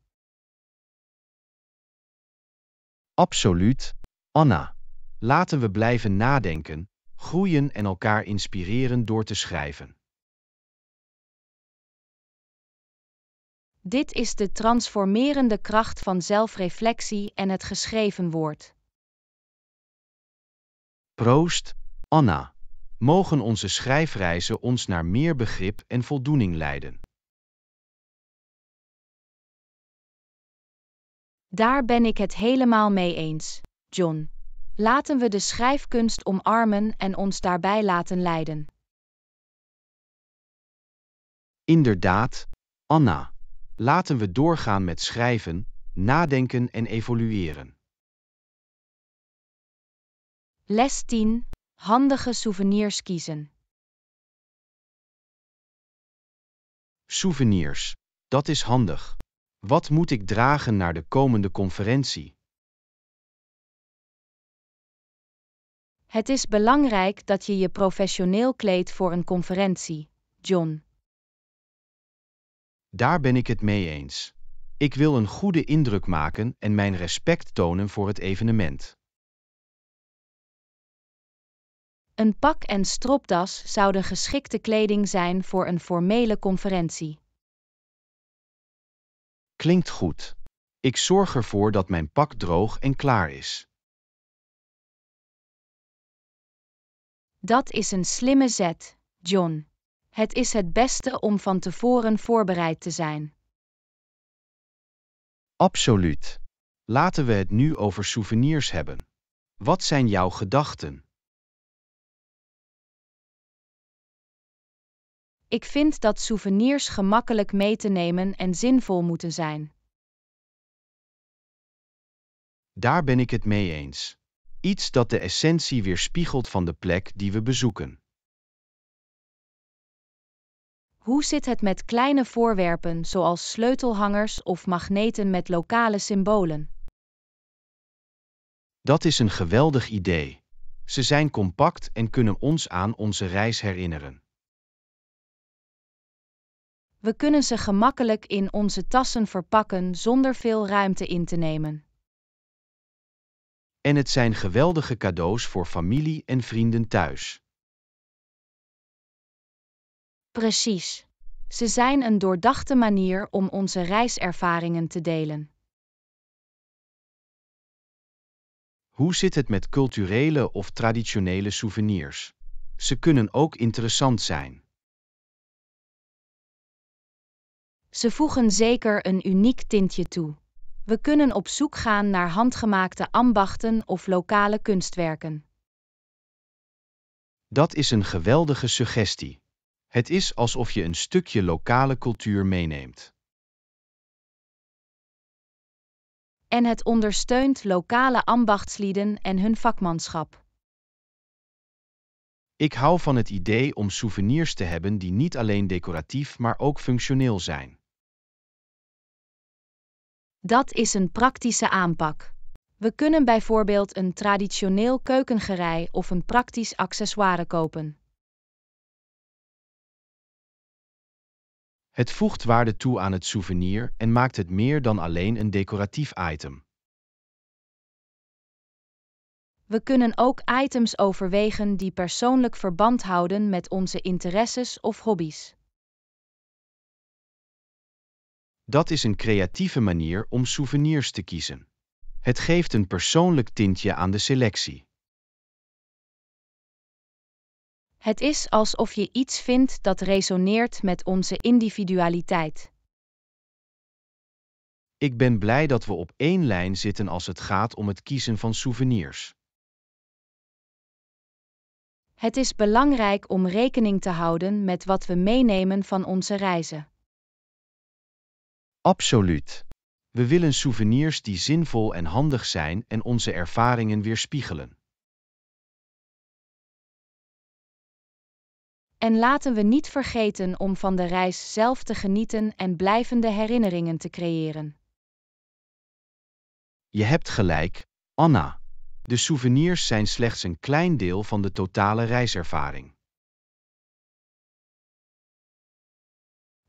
Absoluut, Anna. Laten we blijven nadenken, groeien en elkaar inspireren door te schrijven. Dit is de transformerende kracht van zelfreflectie en het geschreven woord. Proost, Anna. Mogen onze schrijfreizen ons naar meer begrip en voldoening leiden. Daar ben ik het helemaal mee eens, John. Laten we de schrijfkunst omarmen en ons daarbij laten leiden. Inderdaad, Anna. Laten we doorgaan met schrijven, nadenken en evolueren. Les 10. Handige souvenirs kiezen. Souvenirs. Dat is handig. Wat moet ik dragen naar de komende conferentie? Het is belangrijk dat je je professioneel kleedt voor een conferentie, John. Daar ben ik het mee eens. Ik wil een goede indruk maken en mijn respect tonen voor het evenement. Een pak en stropdas zouden geschikte kleding zijn voor een formele conferentie. Klinkt goed. Ik zorg ervoor dat mijn pak droog en klaar is. Dat is een slimme zet, John. Het is het beste om van tevoren voorbereid te zijn. Absoluut. Laten we het nu over souvenirs hebben. Wat zijn jouw gedachten? Ik vind dat souvenirs gemakkelijk mee te nemen en zinvol moeten zijn. Daar ben ik het mee eens. Iets dat de essentie weerspiegelt van de plek die we bezoeken. Hoe zit het met kleine voorwerpen zoals sleutelhangers of magneten met lokale symbolen? Dat is een geweldig idee. Ze zijn compact en kunnen ons aan onze reis herinneren. We kunnen ze gemakkelijk in onze tassen verpakken zonder veel ruimte in te nemen. En het zijn geweldige cadeaus voor familie en vrienden thuis. Precies. Ze zijn een doordachte manier om onze reiservaringen te delen. Hoe zit het met culturele of traditionele souvenirs? Ze kunnen ook interessant zijn. Ze voegen zeker een uniek tintje toe. We kunnen op zoek gaan naar handgemaakte ambachten of lokale kunstwerken. Dat is een geweldige suggestie. Het is alsof je een stukje lokale cultuur meeneemt. En het ondersteunt lokale ambachtslieden en hun vakmanschap. Ik hou van het idee om souvenirs te hebben die niet alleen decoratief, maar ook functioneel zijn. Dat is een praktische aanpak. We kunnen bijvoorbeeld een traditioneel keukengerei of een praktisch accessoire kopen. Het voegt waarde toe aan het souvenir en maakt het meer dan alleen een decoratief item. We kunnen ook items overwegen die persoonlijk verband houden met onze interesses of hobby's. Dat is een creatieve manier om souvenirs te kiezen. Het geeft een persoonlijk tintje aan de selectie. Het is alsof je iets vindt dat resoneert met onze individualiteit. Ik ben blij dat we op één lijn zitten als het gaat om het kiezen van souvenirs. Het is belangrijk om rekening te houden met wat we meenemen van onze reizen. Absoluut. We willen souvenirs die zinvol en handig zijn en onze ervaringen weerspiegelen. En laten we niet vergeten om van de reis zelf te genieten en blijvende herinneringen te creëren. Je hebt gelijk, Anna. De souvenirs zijn slechts een klein deel van de totale reiservaring.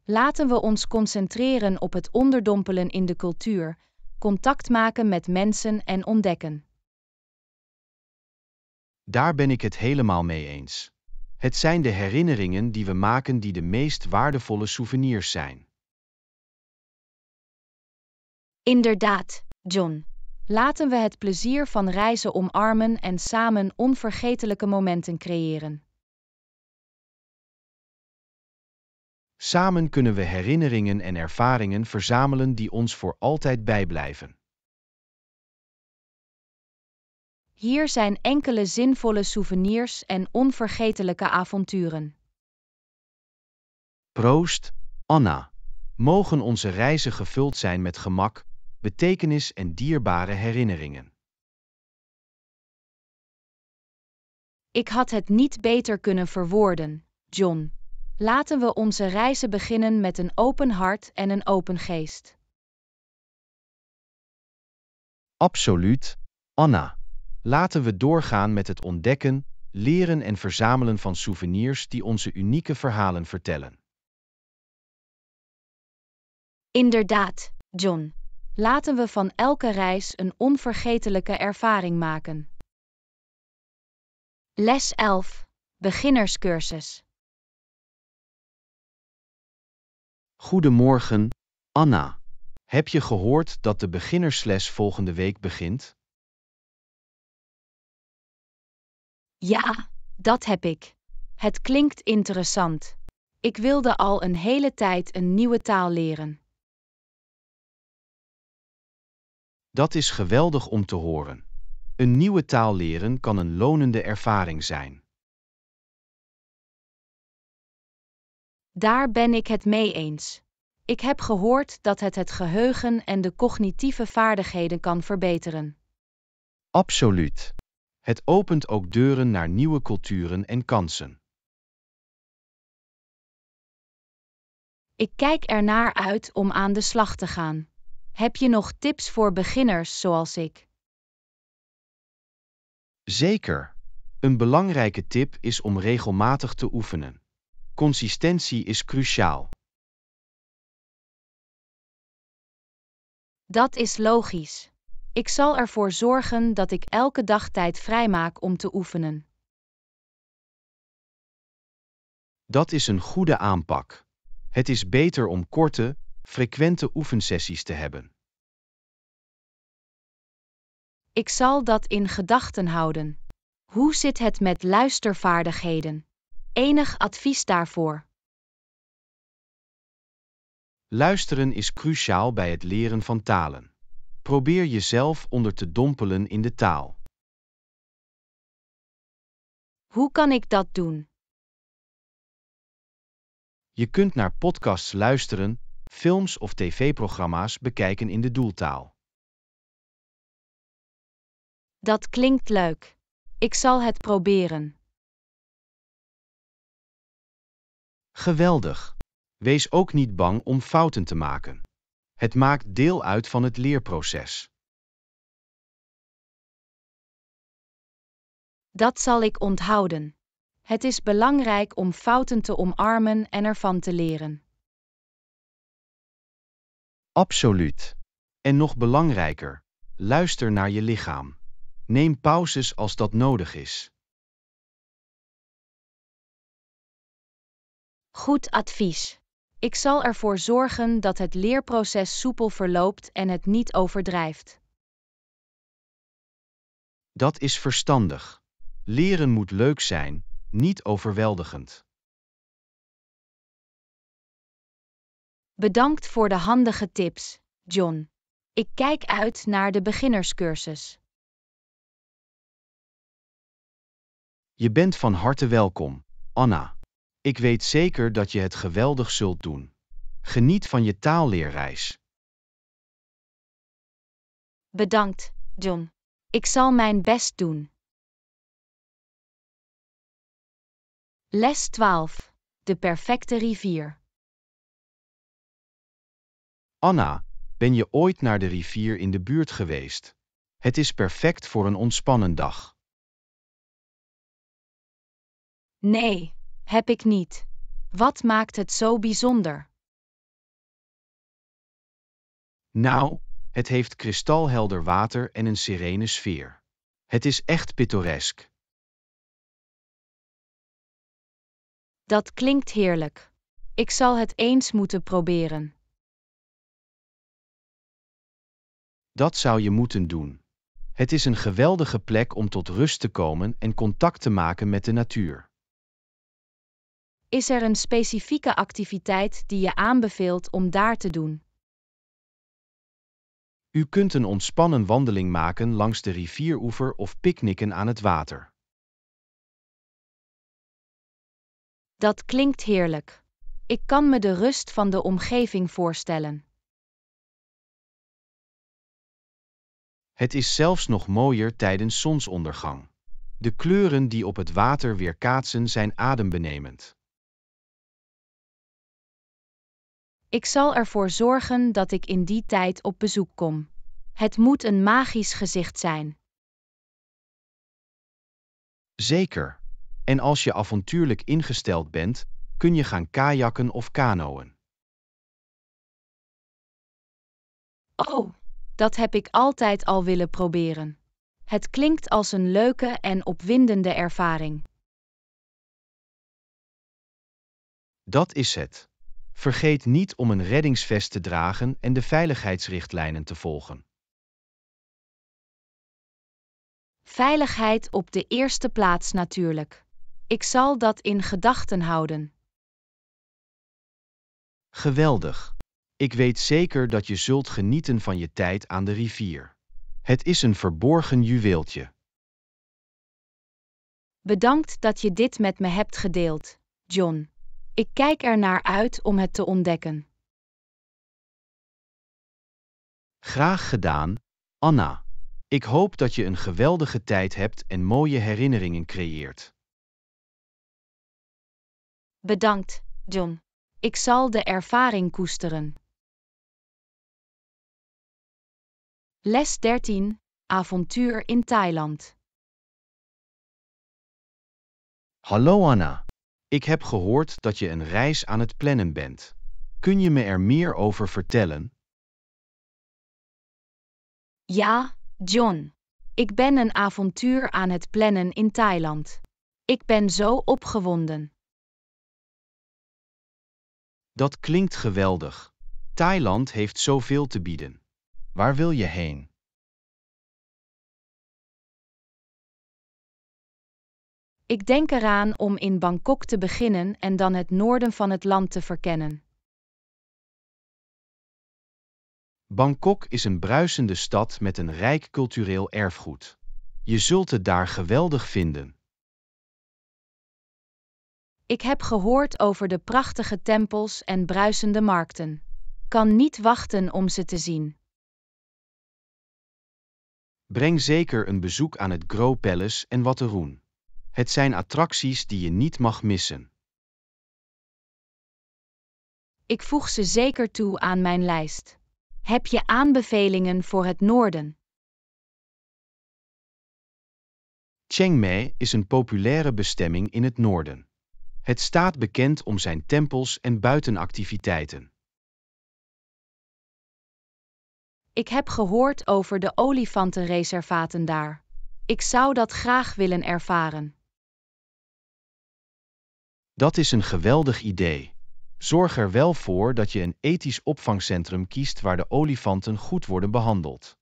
Laten we ons concentreren op het onderdompelen in de cultuur, contact maken met mensen en ontdekken. Daar ben ik het helemaal mee eens. Het zijn de herinneringen die we maken die de meest waardevolle souvenirs zijn. Inderdaad, John. Laten we het plezier van reizen omarmen en samen onvergetelijke momenten creëren. Samen kunnen we herinneringen en ervaringen verzamelen die ons voor altijd bijblijven. Hier zijn enkele zinvolle souvenirs en onvergetelijke avonturen. Proost, Anna. Mogen onze reizen gevuld zijn met gemak, betekenis en dierbare herinneringen. Ik had het niet beter kunnen verwoorden, John. Laten we onze reizen beginnen met een open hart en een open geest. Absoluut, Anna. Laten we doorgaan met het ontdekken, leren en verzamelen van souvenirs die onze unieke verhalen vertellen. Inderdaad, John. Laten we van elke reis een onvergetelijke ervaring maken. Les 11. Beginnerscursus. Goedemorgen, Anna. Heb je gehoord dat de beginnersles volgende week begint? Ja, dat heb ik. Het klinkt interessant. Ik wilde al een hele tijd een nieuwe taal leren. Dat is geweldig om te horen. Een nieuwe taal leren kan een lonende ervaring zijn. Daar ben ik het mee eens. Ik heb gehoord dat het het geheugen en de cognitieve vaardigheden kan verbeteren. Absoluut. Het opent ook deuren naar nieuwe culturen en kansen. Ik kijk ernaar uit om aan de slag te gaan. Heb je nog tips voor beginners zoals ik? Zeker. Een belangrijke tip is om regelmatig te oefenen. Consistentie is cruciaal. Dat is logisch. Ik zal ervoor zorgen dat ik elke dag tijd vrijmaak om te oefenen. Dat is een goede aanpak. Het is beter om korte, frequente oefensessies te hebben. Ik zal dat in gedachten houden. Hoe zit het met luistervaardigheden? Enig advies daarvoor? Luisteren is cruciaal bij het leren van talen. Probeer jezelf onder te dompelen in de taal. Hoe kan ik dat doen? Je kunt naar podcasts luisteren, films of tv-programma's bekijken in de doeltaal. Dat klinkt leuk. Ik zal het proberen. Geweldig. Wees ook niet bang om fouten te maken. Het maakt deel uit van het leerproces. Dat zal ik onthouden. Het is belangrijk om fouten te omarmen en ervan te leren. Absoluut. En nog belangrijker, luister naar je lichaam. Neem pauzes als dat nodig is. Goed advies. Ik zal ervoor zorgen dat het leerproces soepel verloopt en het niet overdrijft. Dat is verstandig. Leren moet leuk zijn, niet overweldigend. Bedankt voor de handige tips, John. Ik kijk uit naar de beginnerscursus. Je bent van harte welkom, Anna. Ik weet zeker dat je het geweldig zult doen. Geniet van je taalleerreis. Bedankt, John. Ik zal mijn best doen. Les 12. De perfecte rivier. Anna, ben je ooit naar de rivier in de buurt geweest? Het is perfect voor een ontspannen dag. Nee, heb ik niet. Wat maakt het zo bijzonder? Nou, het heeft kristalhelder water en een serene sfeer. Het is echt pittoresk. Dat klinkt heerlijk. Ik zal het eens moeten proberen. Dat zou je moeten doen. Het is een geweldige plek om tot rust te komen en contact te maken met de natuur. Is er een specifieke activiteit die je aanbeveelt om daar te doen? U kunt een ontspannen wandeling maken langs de rivieroever of picknicken aan het water. Dat klinkt heerlijk. Ik kan me de rust van de omgeving voorstellen. Het is zelfs nog mooier tijdens zonsondergang. De kleuren die op het water weerkaatsen zijn adembenemend. Ik zal ervoor zorgen dat ik in die tijd op bezoek kom. Het moet een magisch gezicht zijn. Zeker. En als je avontuurlijk ingesteld bent, kun je gaan kajakken of kanoën. Oh, dat heb ik altijd al willen proberen. Het klinkt als een leuke en opwindende ervaring. Dat is het. Vergeet niet om een reddingsvest te dragen en de veiligheidsrichtlijnen te volgen. Veiligheid op de eerste plaats natuurlijk. Ik zal dat in gedachten houden. Geweldig. Ik weet zeker dat je zult genieten van je tijd aan de rivier. Het is een verborgen juweeltje. Bedankt dat je dit met me hebt gedeeld, John. Ik kijk ernaar uit om het te ontdekken. Graag gedaan, Anna. Ik hoop dat je een geweldige tijd hebt en mooie herinneringen creëert. Bedankt, John. Ik zal de ervaring koesteren. Les 13: Avontuur in Thailand. Hallo Anna. Ik heb gehoord dat je een reis aan het plannen bent. Kun je me er meer over vertellen? Ja, John. Ik ben een avontuur aan het plannen in Thailand. Ik ben zo opgewonden. Dat klinkt geweldig. Thailand heeft zoveel te bieden. Waar wil je heen? Ik denk eraan om in Bangkok te beginnen en dan het noorden van het land te verkennen. Bangkok is een bruisende stad met een rijk cultureel erfgoed. Je zult het daar geweldig vinden. Ik heb gehoord over de prachtige tempels en bruisende markten. Kan niet wachten om ze te zien. Breng zeker een bezoek aan het Gro Palace en Wateroen. Het zijn attracties die je niet mag missen. Ik voeg ze zeker toe aan mijn lijst. Heb je aanbevelingen voor het noorden? Chiang Mai is een populaire bestemming in het noorden. Het staat bekend om zijn tempels en buitenactiviteiten. Ik heb gehoord over de olifantenreservaten daar. Ik zou dat graag willen ervaren. Dat is een geweldig idee. Zorg er wel voor dat je een ethisch opvangcentrum kiest waar de olifanten goed worden behandeld.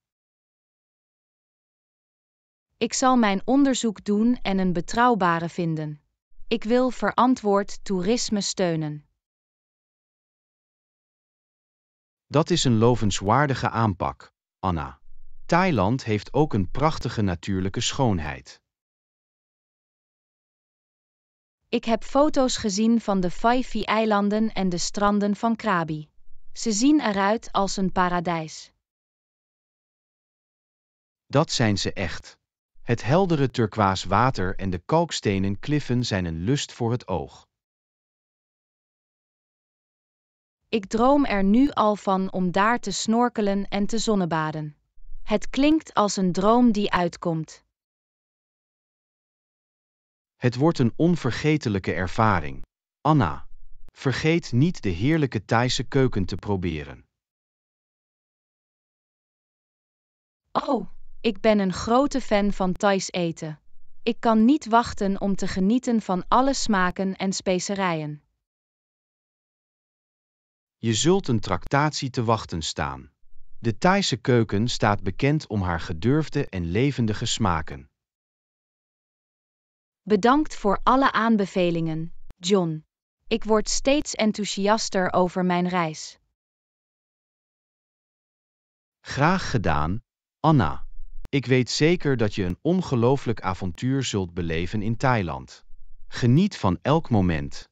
Ik zal mijn onderzoek doen en een betrouwbare vinden. Ik wil verantwoord toerisme steunen. Dat is een lovenswaardige aanpak, Anna. Thailand heeft ook een prachtige natuurlijke schoonheid. Ik heb foto's gezien van de faifi eilanden en de stranden van Krabi. Ze zien eruit als een paradijs. Dat zijn ze echt. Het heldere turkoois water en de kalkstenen kliffen zijn een lust voor het oog. Ik droom er nu al van om daar te snorkelen en te zonnebaden. Het klinkt als een droom die uitkomt. Het wordt een onvergetelijke ervaring. Anna, vergeet niet de heerlijke Thaise keuken te proberen. Oh, ik ben een grote fan van Thais eten. Ik kan niet wachten om te genieten van alle smaken en specerijen. Je zult een tractatie te wachten staan. De Thaise keuken staat bekend om haar gedurfde en levendige smaken. Bedankt voor alle aanbevelingen, John. Ik word steeds enthousiaster over mijn reis. Graag gedaan, Anna. Ik weet zeker dat je een ongelooflijk avontuur zult beleven in Thailand. Geniet van elk moment.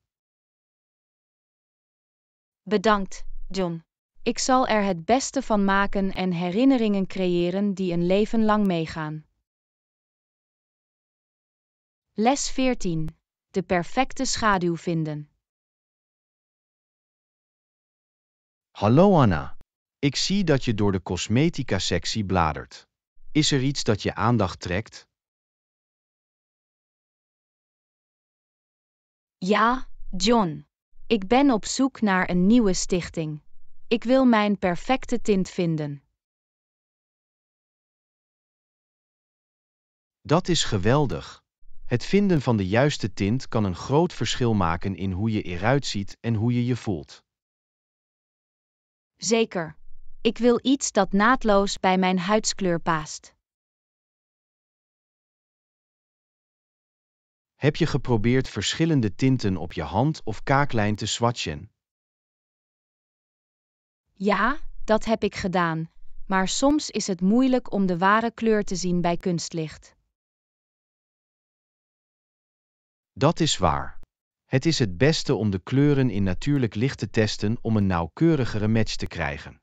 Bedankt, John. Ik zal er het beste van maken en herinneringen creëren die een leven lang meegaan. Les 14. De perfecte schaduw vinden. Hallo Anna. Ik zie dat je door de cosmetica-sectie bladert. Is er iets dat je aandacht trekt? Ja, John. Ik ben op zoek naar een nieuwe stichting. Ik wil mijn perfecte tint vinden. Dat is geweldig. Het vinden van de juiste tint kan een groot verschil maken in hoe je eruit ziet en hoe je je voelt. Zeker. Ik wil iets dat naadloos bij mijn huidskleur paast. Heb je geprobeerd verschillende tinten op je hand of kaaklijn te swatchen? Ja, dat heb ik gedaan, maar soms is het moeilijk om de ware kleur te zien bij kunstlicht. Dat is waar. Het is het beste om de kleuren in natuurlijk licht te testen om een nauwkeurigere match te krijgen.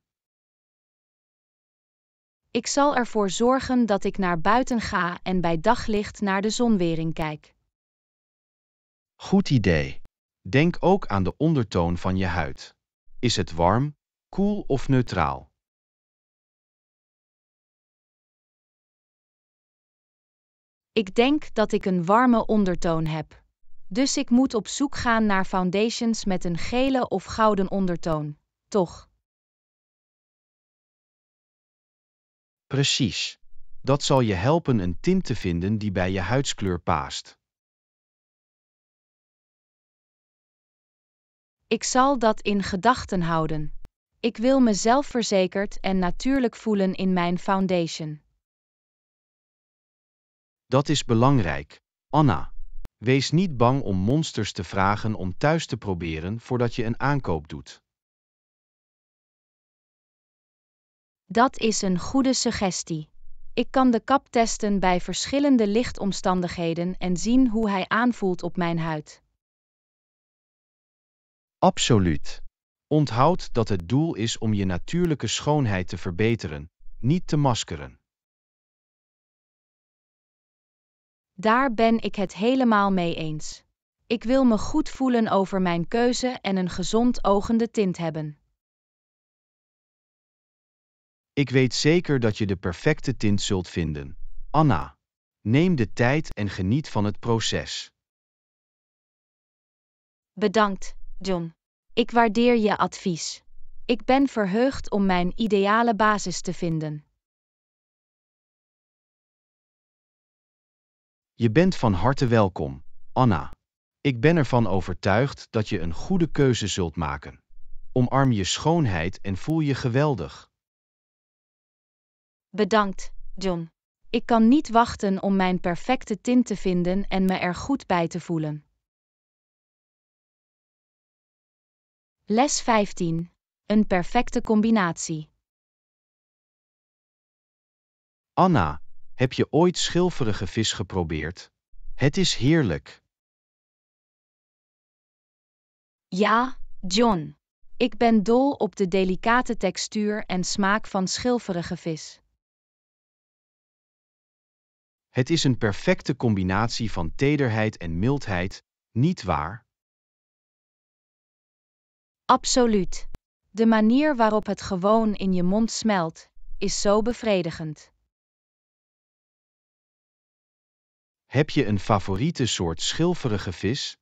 Ik zal ervoor zorgen dat ik naar buiten ga en bij daglicht naar de zonwering kijk. Goed idee. Denk ook aan de ondertoon van je huid. Is het warm, koel of neutraal? Ik denk dat ik een warme ondertoon heb. Dus ik moet op zoek gaan naar foundations met een gele of gouden ondertoon, toch? Precies. Dat zal je helpen een tint te vinden die bij je huidskleur past. Ik zal dat in gedachten houden. Ik wil mezelf verzekerd en natuurlijk voelen in mijn foundation. Dat is belangrijk, Anna. Wees niet bang om monsters te vragen om thuis te proberen voordat je een aankoop doet. Dat is een goede suggestie. Ik kan de kap testen bij verschillende lichtomstandigheden en zien hoe hij aanvoelt op mijn huid. Absoluut. Onthoud dat het doel is om je natuurlijke schoonheid te verbeteren, niet te maskeren. Daar ben ik het helemaal mee eens. Ik wil me goed voelen over mijn keuze en een gezond ogende tint hebben. Ik weet zeker dat je de perfecte tint zult vinden. Anna, neem de tijd en geniet van het proces. Bedankt, John. Ik waardeer je advies. Ik ben verheugd om mijn ideale basis te vinden. Je bent van harte welkom, Anna. Ik ben ervan overtuigd dat je een goede keuze zult maken. Omarm je schoonheid en voel je geweldig. Bedankt, John. Ik kan niet wachten om mijn perfecte tint te vinden en me er goed bij te voelen. Les 15. Een perfecte combinatie. Anna, heb je ooit schilferige vis geprobeerd? Het is heerlijk. Ja, John. Ik ben dol op de delicate textuur en smaak van schilferige vis. Het is een perfecte combinatie van tederheid en mildheid, niet waar? Absoluut. De manier waarop het gewoon in je mond smelt, is zo bevredigend. Heb je een favoriete soort schilferige vis?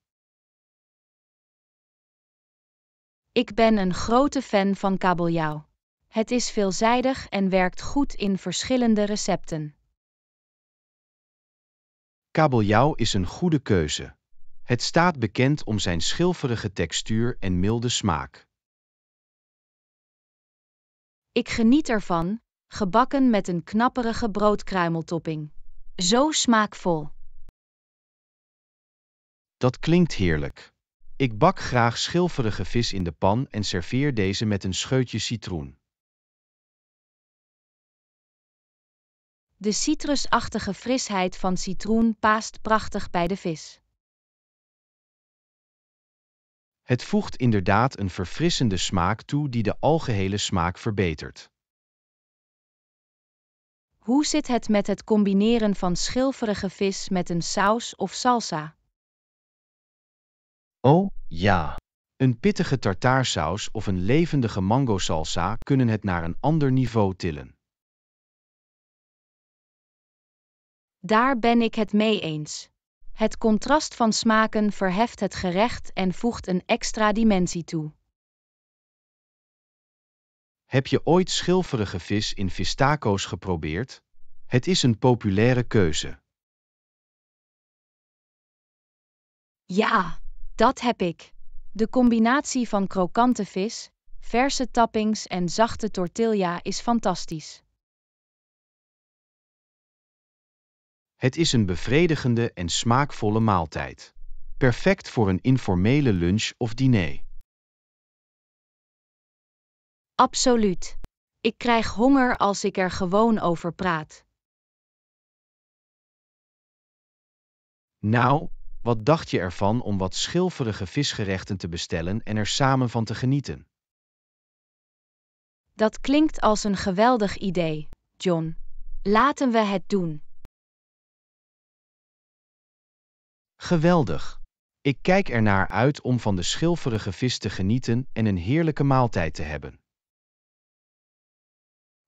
Ik ben een grote fan van kabeljauw. Het is veelzijdig en werkt goed in verschillende recepten. Kabeljauw is een goede keuze. Het staat bekend om zijn schilferige textuur en milde smaak. Ik geniet ervan, gebakken met een knapperige broodkruimeltopping. Zo smaakvol. Dat klinkt heerlijk. Ik bak graag schilferige vis in de pan en serveer deze met een scheutje citroen. De citrusachtige frisheid van citroen paast prachtig bij de vis. Het voegt inderdaad een verfrissende smaak toe die de algehele smaak verbetert. Hoe zit het met het combineren van schilferige vis met een saus of salsa? Oh, ja. Een pittige tartaarsaus of een levendige mango salsa kunnen het naar een ander niveau tillen. Daar ben ik het mee eens. Het contrast van smaken verheft het gerecht en voegt een extra dimensie toe. Heb je ooit schilferige vis in vistaco's geprobeerd? Het is een populaire keuze. Ja, dat heb ik. De combinatie van krokante vis, verse tappings en zachte tortilla is fantastisch. Het is een bevredigende en smaakvolle maaltijd. Perfect voor een informele lunch of diner. Absoluut. Ik krijg honger als ik er gewoon over praat. Nou, wat dacht je ervan om wat schilferige visgerechten te bestellen en er samen van te genieten? Dat klinkt als een geweldig idee, John. Laten we het doen. Geweldig. Ik kijk ernaar uit om van de schilferige vis te genieten en een heerlijke maaltijd te hebben.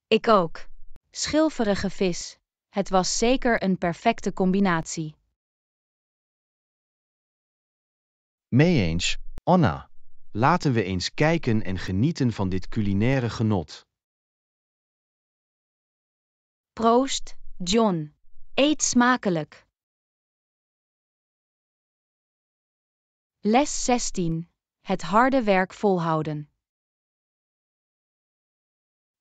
Ik ook. Schilferige vis. Het was zeker een perfecte combinatie. Mee eens, Anna. Laten we eens kijken en genieten van dit culinaire genot. Proost, John. Eet smakelijk. Les 16. Het harde werk volhouden.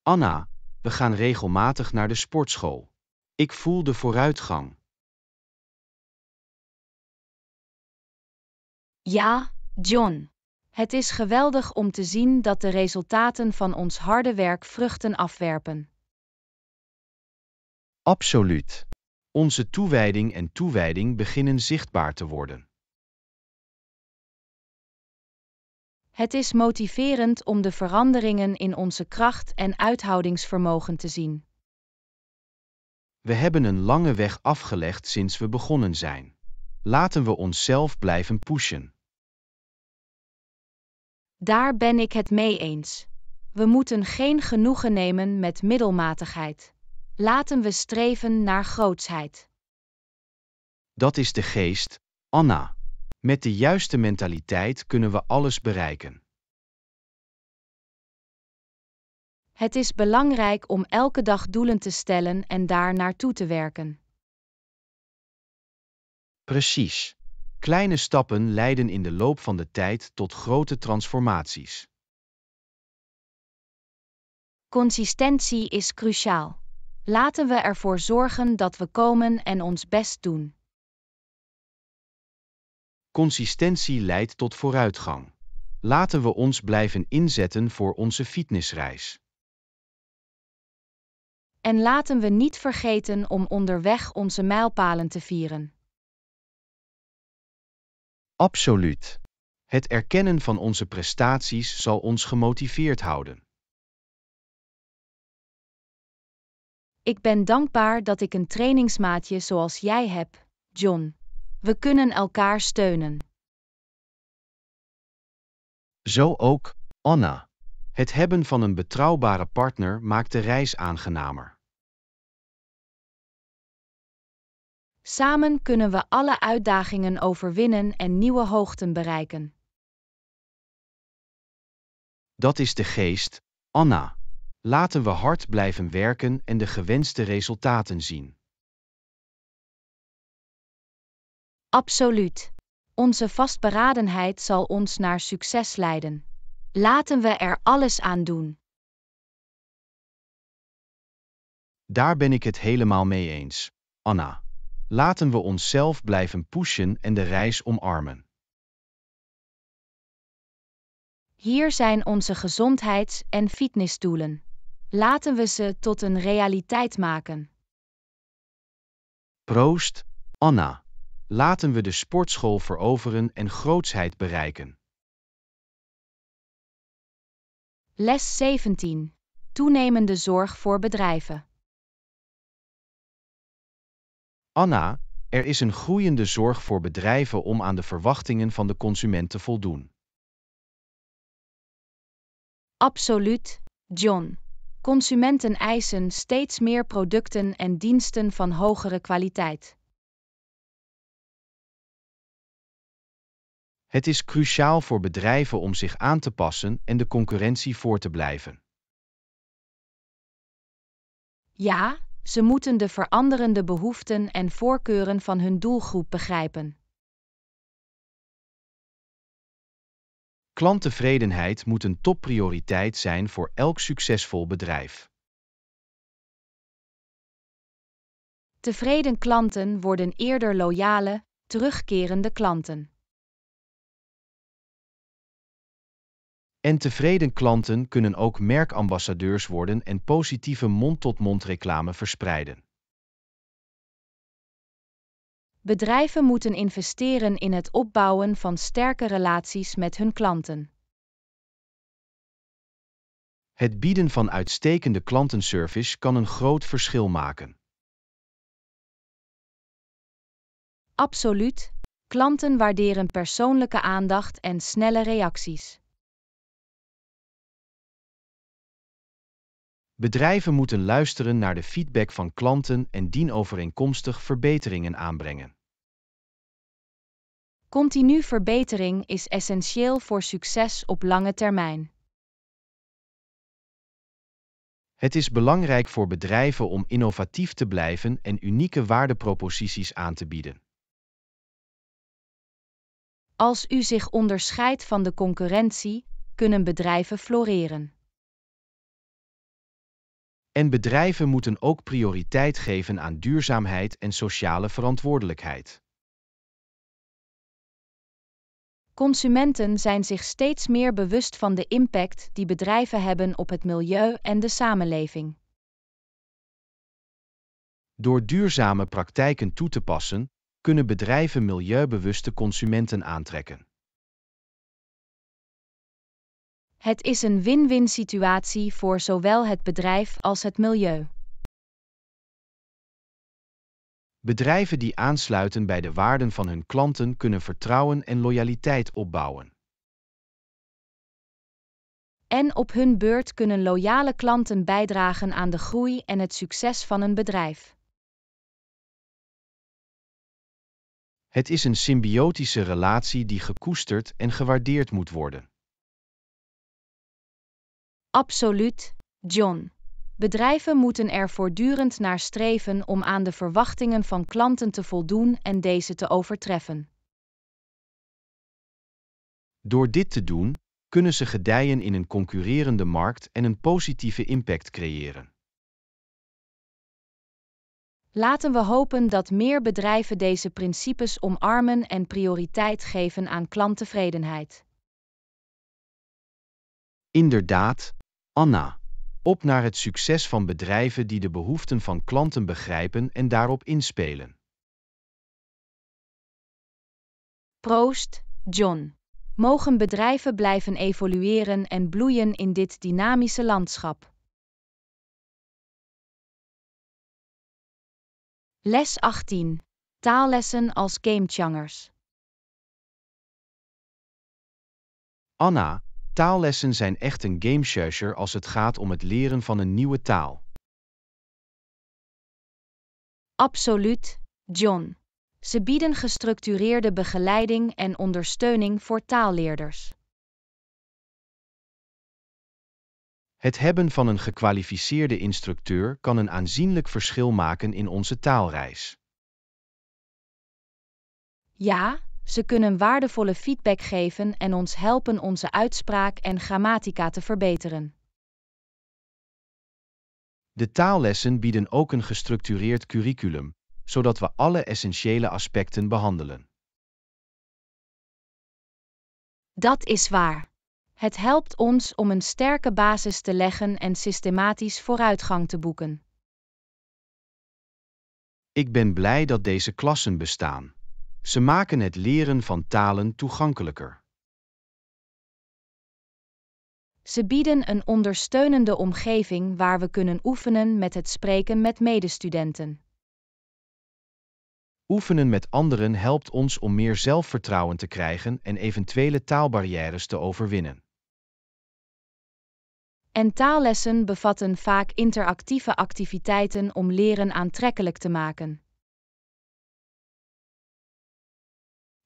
Anna, we gaan regelmatig naar de sportschool. Ik voel de vooruitgang. Ja, John. Het is geweldig om te zien dat de resultaten van ons harde werk vruchten afwerpen. Absoluut. Onze toewijding en toewijding beginnen zichtbaar te worden. Het is motiverend om de veranderingen in onze kracht en uithoudingsvermogen te zien. We hebben een lange weg afgelegd sinds we begonnen zijn. Laten we onszelf blijven pushen. Daar ben ik het mee eens. We moeten geen genoegen nemen met middelmatigheid. Laten we streven naar grootsheid. Dat is de geest, Anna. Met de juiste mentaliteit kunnen we alles bereiken. Het is belangrijk om elke dag doelen te stellen en daar naartoe te werken. Precies. Kleine stappen leiden in de loop van de tijd tot grote transformaties. Consistentie is cruciaal. Laten we ervoor zorgen dat we komen en ons best doen. Consistentie leidt tot vooruitgang. Laten we ons blijven inzetten voor onze fitnessreis. En laten we niet vergeten om onderweg onze mijlpalen te vieren. Absoluut. Het erkennen van onze prestaties zal ons gemotiveerd houden. Ik ben dankbaar dat ik een trainingsmaatje zoals jij heb, John. We kunnen elkaar steunen. Zo ook, Anna. Het hebben van een betrouwbare partner maakt de reis aangenamer. Samen kunnen we alle uitdagingen overwinnen en nieuwe hoogten bereiken. Dat is de geest, Anna. Laten we hard blijven werken en de gewenste resultaten zien. Absoluut. Onze vastberadenheid zal ons naar succes leiden. Laten we er alles aan doen. Daar ben ik het helemaal mee eens, Anna laten we onszelf blijven pushen en de reis omarmen. Hier zijn onze gezondheids- en fitnessdoelen. Laten we ze tot een realiteit maken. Proost, Anna. Laten we de sportschool veroveren en grootsheid bereiken. Les 17. Toenemende zorg voor bedrijven. Anna, er is een groeiende zorg voor bedrijven om aan de verwachtingen van de consument te voldoen. Absoluut, John. Consumenten eisen steeds meer producten en diensten van hogere kwaliteit. Het is cruciaal voor bedrijven om zich aan te passen en de concurrentie voor te blijven. Ja, ze moeten de veranderende behoeften en voorkeuren van hun doelgroep begrijpen. Klanttevredenheid moet een topprioriteit zijn voor elk succesvol bedrijf. Tevreden klanten worden eerder loyale, terugkerende klanten. En tevreden klanten kunnen ook merkambassadeurs worden en positieve mond-tot-mond reclame verspreiden. Bedrijven moeten investeren in het opbouwen van sterke relaties met hun klanten. Het bieden van uitstekende klantenservice kan een groot verschil maken. Absoluut. Klanten waarderen persoonlijke aandacht en snelle reacties. Bedrijven moeten luisteren naar de feedback van klanten en dienovereenkomstig verbeteringen aanbrengen. Continu verbetering is essentieel voor succes op lange termijn. Het is belangrijk voor bedrijven om innovatief te blijven en unieke waardeproposities aan te bieden. Als u zich onderscheidt van de concurrentie, kunnen bedrijven floreren. En bedrijven moeten ook prioriteit geven aan duurzaamheid en sociale verantwoordelijkheid. Consumenten zijn zich steeds meer bewust van de impact die bedrijven hebben op het milieu en de samenleving. Door duurzame praktijken toe te passen, kunnen bedrijven milieubewuste consumenten aantrekken. Het is een win-win situatie voor zowel het bedrijf als het milieu. Bedrijven die aansluiten bij de waarden van hun klanten kunnen vertrouwen en loyaliteit opbouwen. En op hun beurt kunnen loyale klanten bijdragen aan de groei en het succes van een bedrijf. Het is een symbiotische relatie die gekoesterd en gewaardeerd moet worden. Absoluut, John. Bedrijven moeten er voortdurend naar streven om aan de verwachtingen van klanten te voldoen en deze te overtreffen. Door dit te doen, kunnen ze gedijen in een concurrerende markt en een positieve impact creëren. Laten we hopen dat meer bedrijven deze principes omarmen en prioriteit geven aan klanttevredenheid. Inderdaad, Anna. Op naar het succes van bedrijven die de behoeften van klanten begrijpen en daarop inspelen. Proost, John. Mogen bedrijven blijven evolueren en bloeien in dit dynamische landschap. Les 18. Taallessen als gamechangers. Anna, Taallessen zijn echt een gamechanger als het gaat om het leren van een nieuwe taal. Absoluut, John. Ze bieden gestructureerde begeleiding en ondersteuning voor taalleerders. Het hebben van een gekwalificeerde instructeur kan een aanzienlijk verschil maken in onze taalreis. Ja, ze kunnen waardevolle feedback geven en ons helpen onze uitspraak en grammatica te verbeteren. De taallessen bieden ook een gestructureerd curriculum, zodat we alle essentiële aspecten behandelen. Dat is waar. Het helpt ons om een sterke basis te leggen en systematisch vooruitgang te boeken. Ik ben blij dat deze klassen bestaan. Ze maken het leren van talen toegankelijker. Ze bieden een ondersteunende omgeving waar we kunnen oefenen met het spreken met medestudenten. Oefenen met anderen helpt ons om meer zelfvertrouwen te krijgen en eventuele taalbarrières te overwinnen. En taallessen bevatten vaak interactieve activiteiten om leren aantrekkelijk te maken.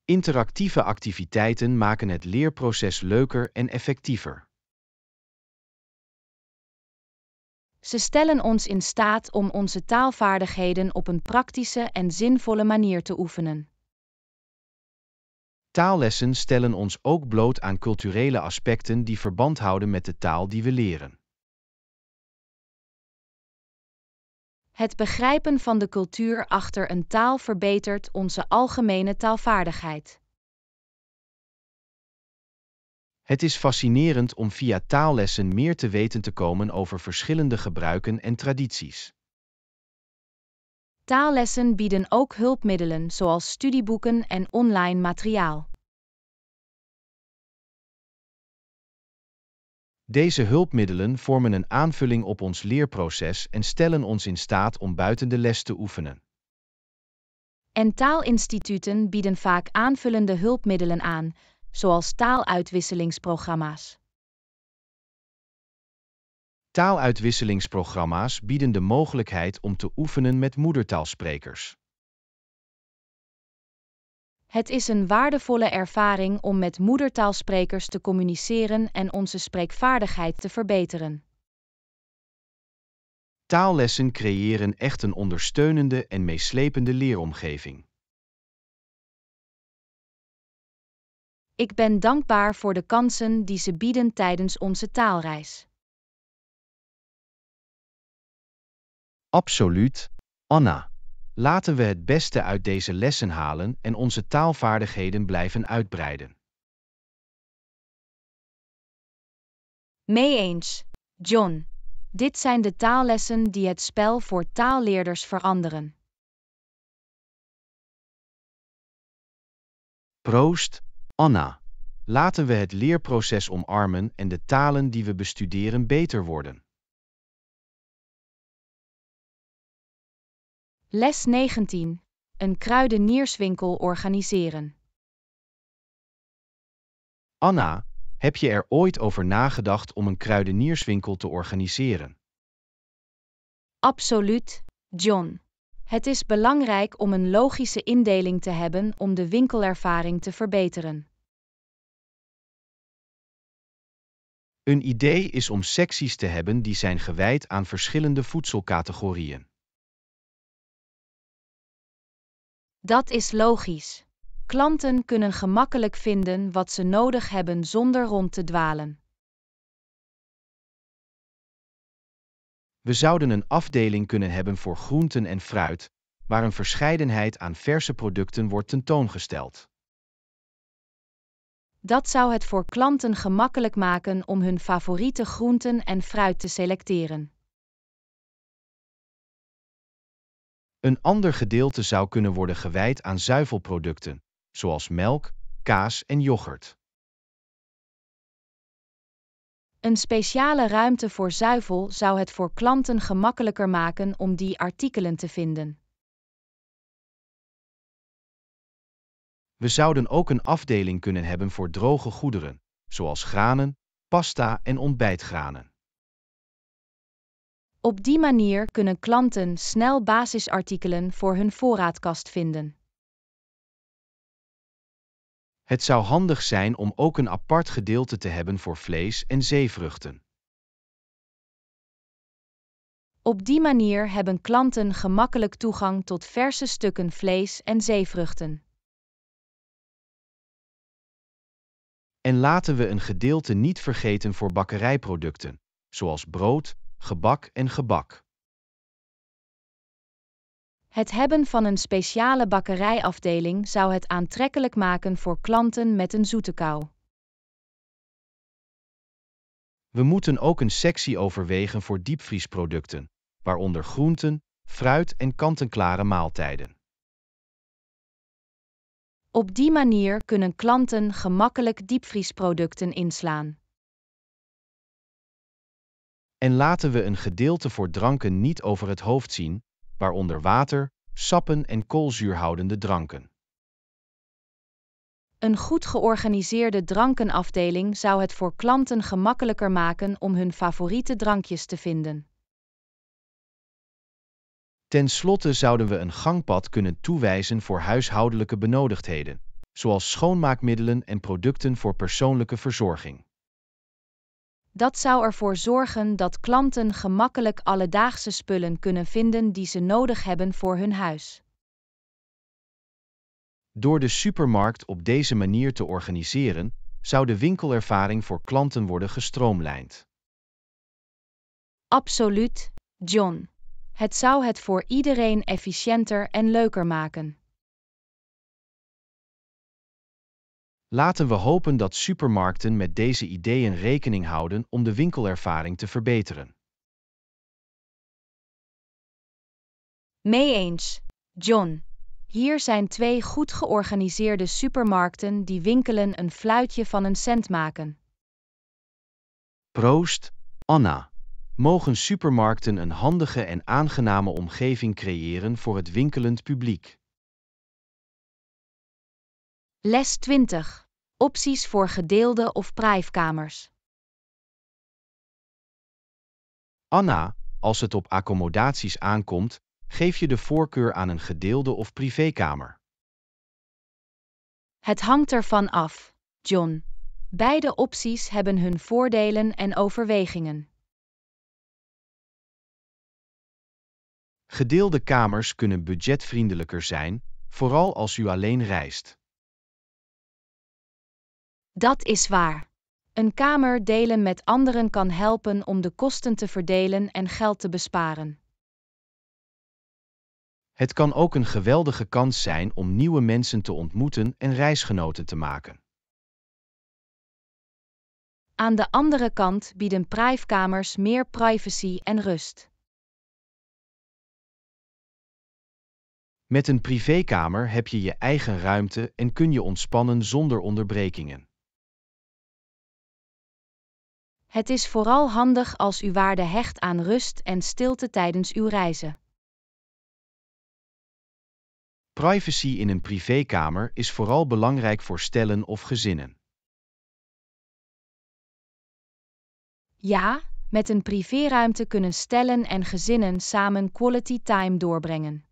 Interactieve activiteiten maken het leerproces leuker en effectiever. Ze stellen ons in staat om onze taalvaardigheden op een praktische en zinvolle manier te oefenen. Taallessen stellen ons ook bloot aan culturele aspecten die verband houden met de taal die we leren. Het begrijpen van de cultuur achter een taal verbetert onze algemene taalvaardigheid. Het is fascinerend om via taallessen meer te weten te komen over verschillende gebruiken en tradities. Taallessen bieden ook hulpmiddelen zoals studieboeken en online materiaal. Deze hulpmiddelen vormen een aanvulling op ons leerproces en stellen ons in staat om buiten de les te oefenen. En taalinstituten bieden vaak aanvullende hulpmiddelen aan, zoals taaluitwisselingsprogramma's. Taaluitwisselingsprogramma's bieden de mogelijkheid om te oefenen met moedertaalsprekers. Het is een waardevolle ervaring om met moedertaalsprekers te communiceren en onze spreekvaardigheid te verbeteren. Taallessen creëren echt een ondersteunende en meeslepende leeromgeving. Ik ben dankbaar voor de kansen die ze bieden tijdens onze taalreis. Absoluut, Anna. Laten we het beste uit deze lessen halen en onze taalvaardigheden blijven uitbreiden. Mee eens, John. Dit zijn de taallessen die het spel voor taalleerders veranderen. Proost, Anna. Laten we het leerproces omarmen en de talen die we bestuderen beter worden. Les 19. Een kruidenierswinkel organiseren. Anna, heb je er ooit over nagedacht om een kruidenierswinkel te organiseren? Absoluut, John. Het is belangrijk om een logische indeling te hebben om de winkelervaring te verbeteren. Een idee is om secties te hebben die zijn gewijd aan verschillende voedselcategorieën. Dat is logisch. Klanten kunnen gemakkelijk vinden wat ze nodig hebben zonder rond te dwalen. We zouden een afdeling kunnen hebben voor groenten en fruit, waar een verscheidenheid aan verse producten wordt tentoongesteld. Dat zou het voor klanten gemakkelijk maken om hun favoriete groenten en fruit te selecteren. Een ander gedeelte zou kunnen worden gewijd aan zuivelproducten, zoals melk, kaas en yoghurt. Een speciale ruimte voor zuivel zou het voor klanten gemakkelijker maken om die artikelen te vinden. We zouden ook een afdeling kunnen hebben voor droge goederen, zoals granen, pasta en ontbijtgranen. Op die manier kunnen klanten snel basisartikelen voor hun voorraadkast vinden. Het zou handig zijn om ook een apart gedeelte te hebben voor vlees en zeevruchten. Op die manier hebben klanten gemakkelijk toegang tot verse stukken vlees en zeevruchten. En laten we een gedeelte niet vergeten voor bakkerijproducten, zoals brood, gebak en gebak. Het hebben van een speciale bakkerijafdeling zou het aantrekkelijk maken voor klanten met een zoete kou. We moeten ook een sectie overwegen voor diepvriesproducten, waaronder groenten, fruit en kant en maaltijden. Op die manier kunnen klanten gemakkelijk diepvriesproducten inslaan. En laten we een gedeelte voor dranken niet over het hoofd zien, waaronder water, sappen en koolzuurhoudende dranken. Een goed georganiseerde drankenafdeling zou het voor klanten gemakkelijker maken om hun favoriete drankjes te vinden. Ten slotte zouden we een gangpad kunnen toewijzen voor huishoudelijke benodigdheden, zoals schoonmaakmiddelen en producten voor persoonlijke verzorging. Dat zou ervoor zorgen dat klanten gemakkelijk alledaagse spullen kunnen vinden die ze nodig hebben voor hun huis. Door de supermarkt op deze manier te organiseren, zou de winkelervaring voor klanten worden gestroomlijnd. Absoluut, John. Het zou het voor iedereen efficiënter en leuker maken. Laten we hopen dat supermarkten met deze ideeën rekening houden om de winkelervaring te verbeteren. Mee eens, John. Hier zijn twee goed georganiseerde supermarkten die winkelen een fluitje van een cent maken. Proost, Anna. Mogen supermarkten een handige en aangename omgeving creëren voor het winkelend publiek? Les 20 Opties voor gedeelde of prijfkamers. Anna, als het op accommodaties aankomt, geef je de voorkeur aan een gedeelde of privékamer. Het hangt ervan af, John. Beide opties hebben hun voordelen en overwegingen. Gedeelde kamers kunnen budgetvriendelijker zijn, vooral als u alleen reist. Dat is waar. Een kamer delen met anderen kan helpen om de kosten te verdelen en geld te besparen. Het kan ook een geweldige kans zijn om nieuwe mensen te ontmoeten en reisgenoten te maken. Aan de andere kant bieden privékamers meer privacy en rust. Met een privékamer heb je je eigen ruimte en kun je ontspannen zonder onderbrekingen. Het is vooral handig als u waarde hecht aan rust en stilte tijdens uw reizen. Privacy in een privékamer is vooral belangrijk voor stellen of gezinnen. Ja, met een privéruimte kunnen stellen en gezinnen samen quality time doorbrengen.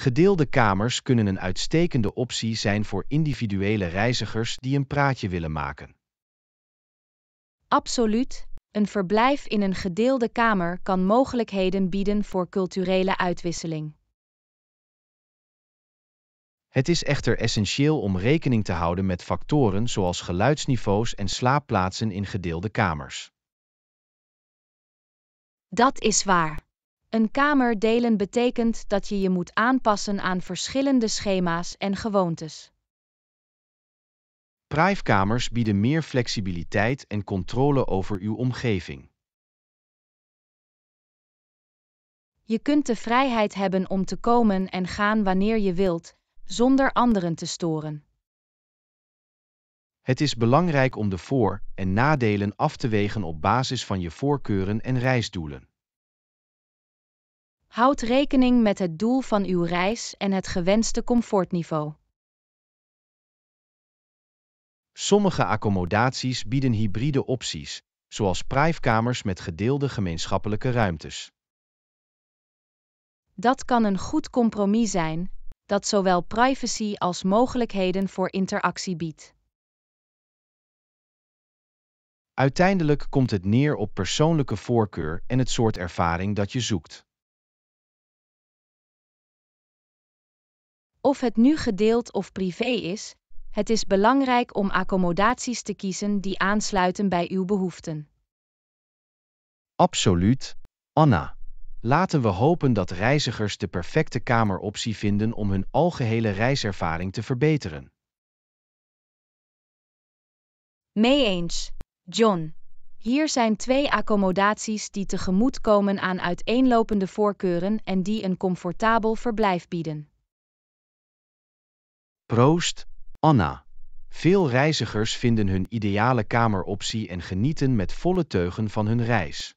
Gedeelde kamers kunnen een uitstekende optie zijn voor individuele reizigers die een praatje willen maken. Absoluut, een verblijf in een gedeelde kamer kan mogelijkheden bieden voor culturele uitwisseling. Het is echter essentieel om rekening te houden met factoren zoals geluidsniveaus en slaapplaatsen in gedeelde kamers. Dat is waar. Een kamer delen betekent dat je je moet aanpassen aan verschillende schema's en gewoontes. Privekamers bieden meer flexibiliteit en controle over uw omgeving. Je kunt de vrijheid hebben om te komen en gaan wanneer je wilt, zonder anderen te storen. Het is belangrijk om de voor- en nadelen af te wegen op basis van je voorkeuren en reisdoelen. Houd rekening met het doel van uw reis en het gewenste comfortniveau. Sommige accommodaties bieden hybride opties, zoals prijfkamers met gedeelde gemeenschappelijke ruimtes. Dat kan een goed compromis zijn, dat zowel privacy als mogelijkheden voor interactie biedt. Uiteindelijk komt het neer op persoonlijke voorkeur en het soort ervaring dat je zoekt. Of het nu gedeeld of privé is, het is belangrijk om accommodaties te kiezen die aansluiten bij uw behoeften. Absoluut, Anna. Laten we hopen dat reizigers de perfecte kameroptie vinden om hun algehele reiservaring te verbeteren. Mee eens, John. Hier zijn twee accommodaties die tegemoetkomen aan uiteenlopende voorkeuren en die een comfortabel verblijf bieden. Proost, Anna. Veel reizigers vinden hun ideale kameroptie en genieten met volle teugen van hun reis.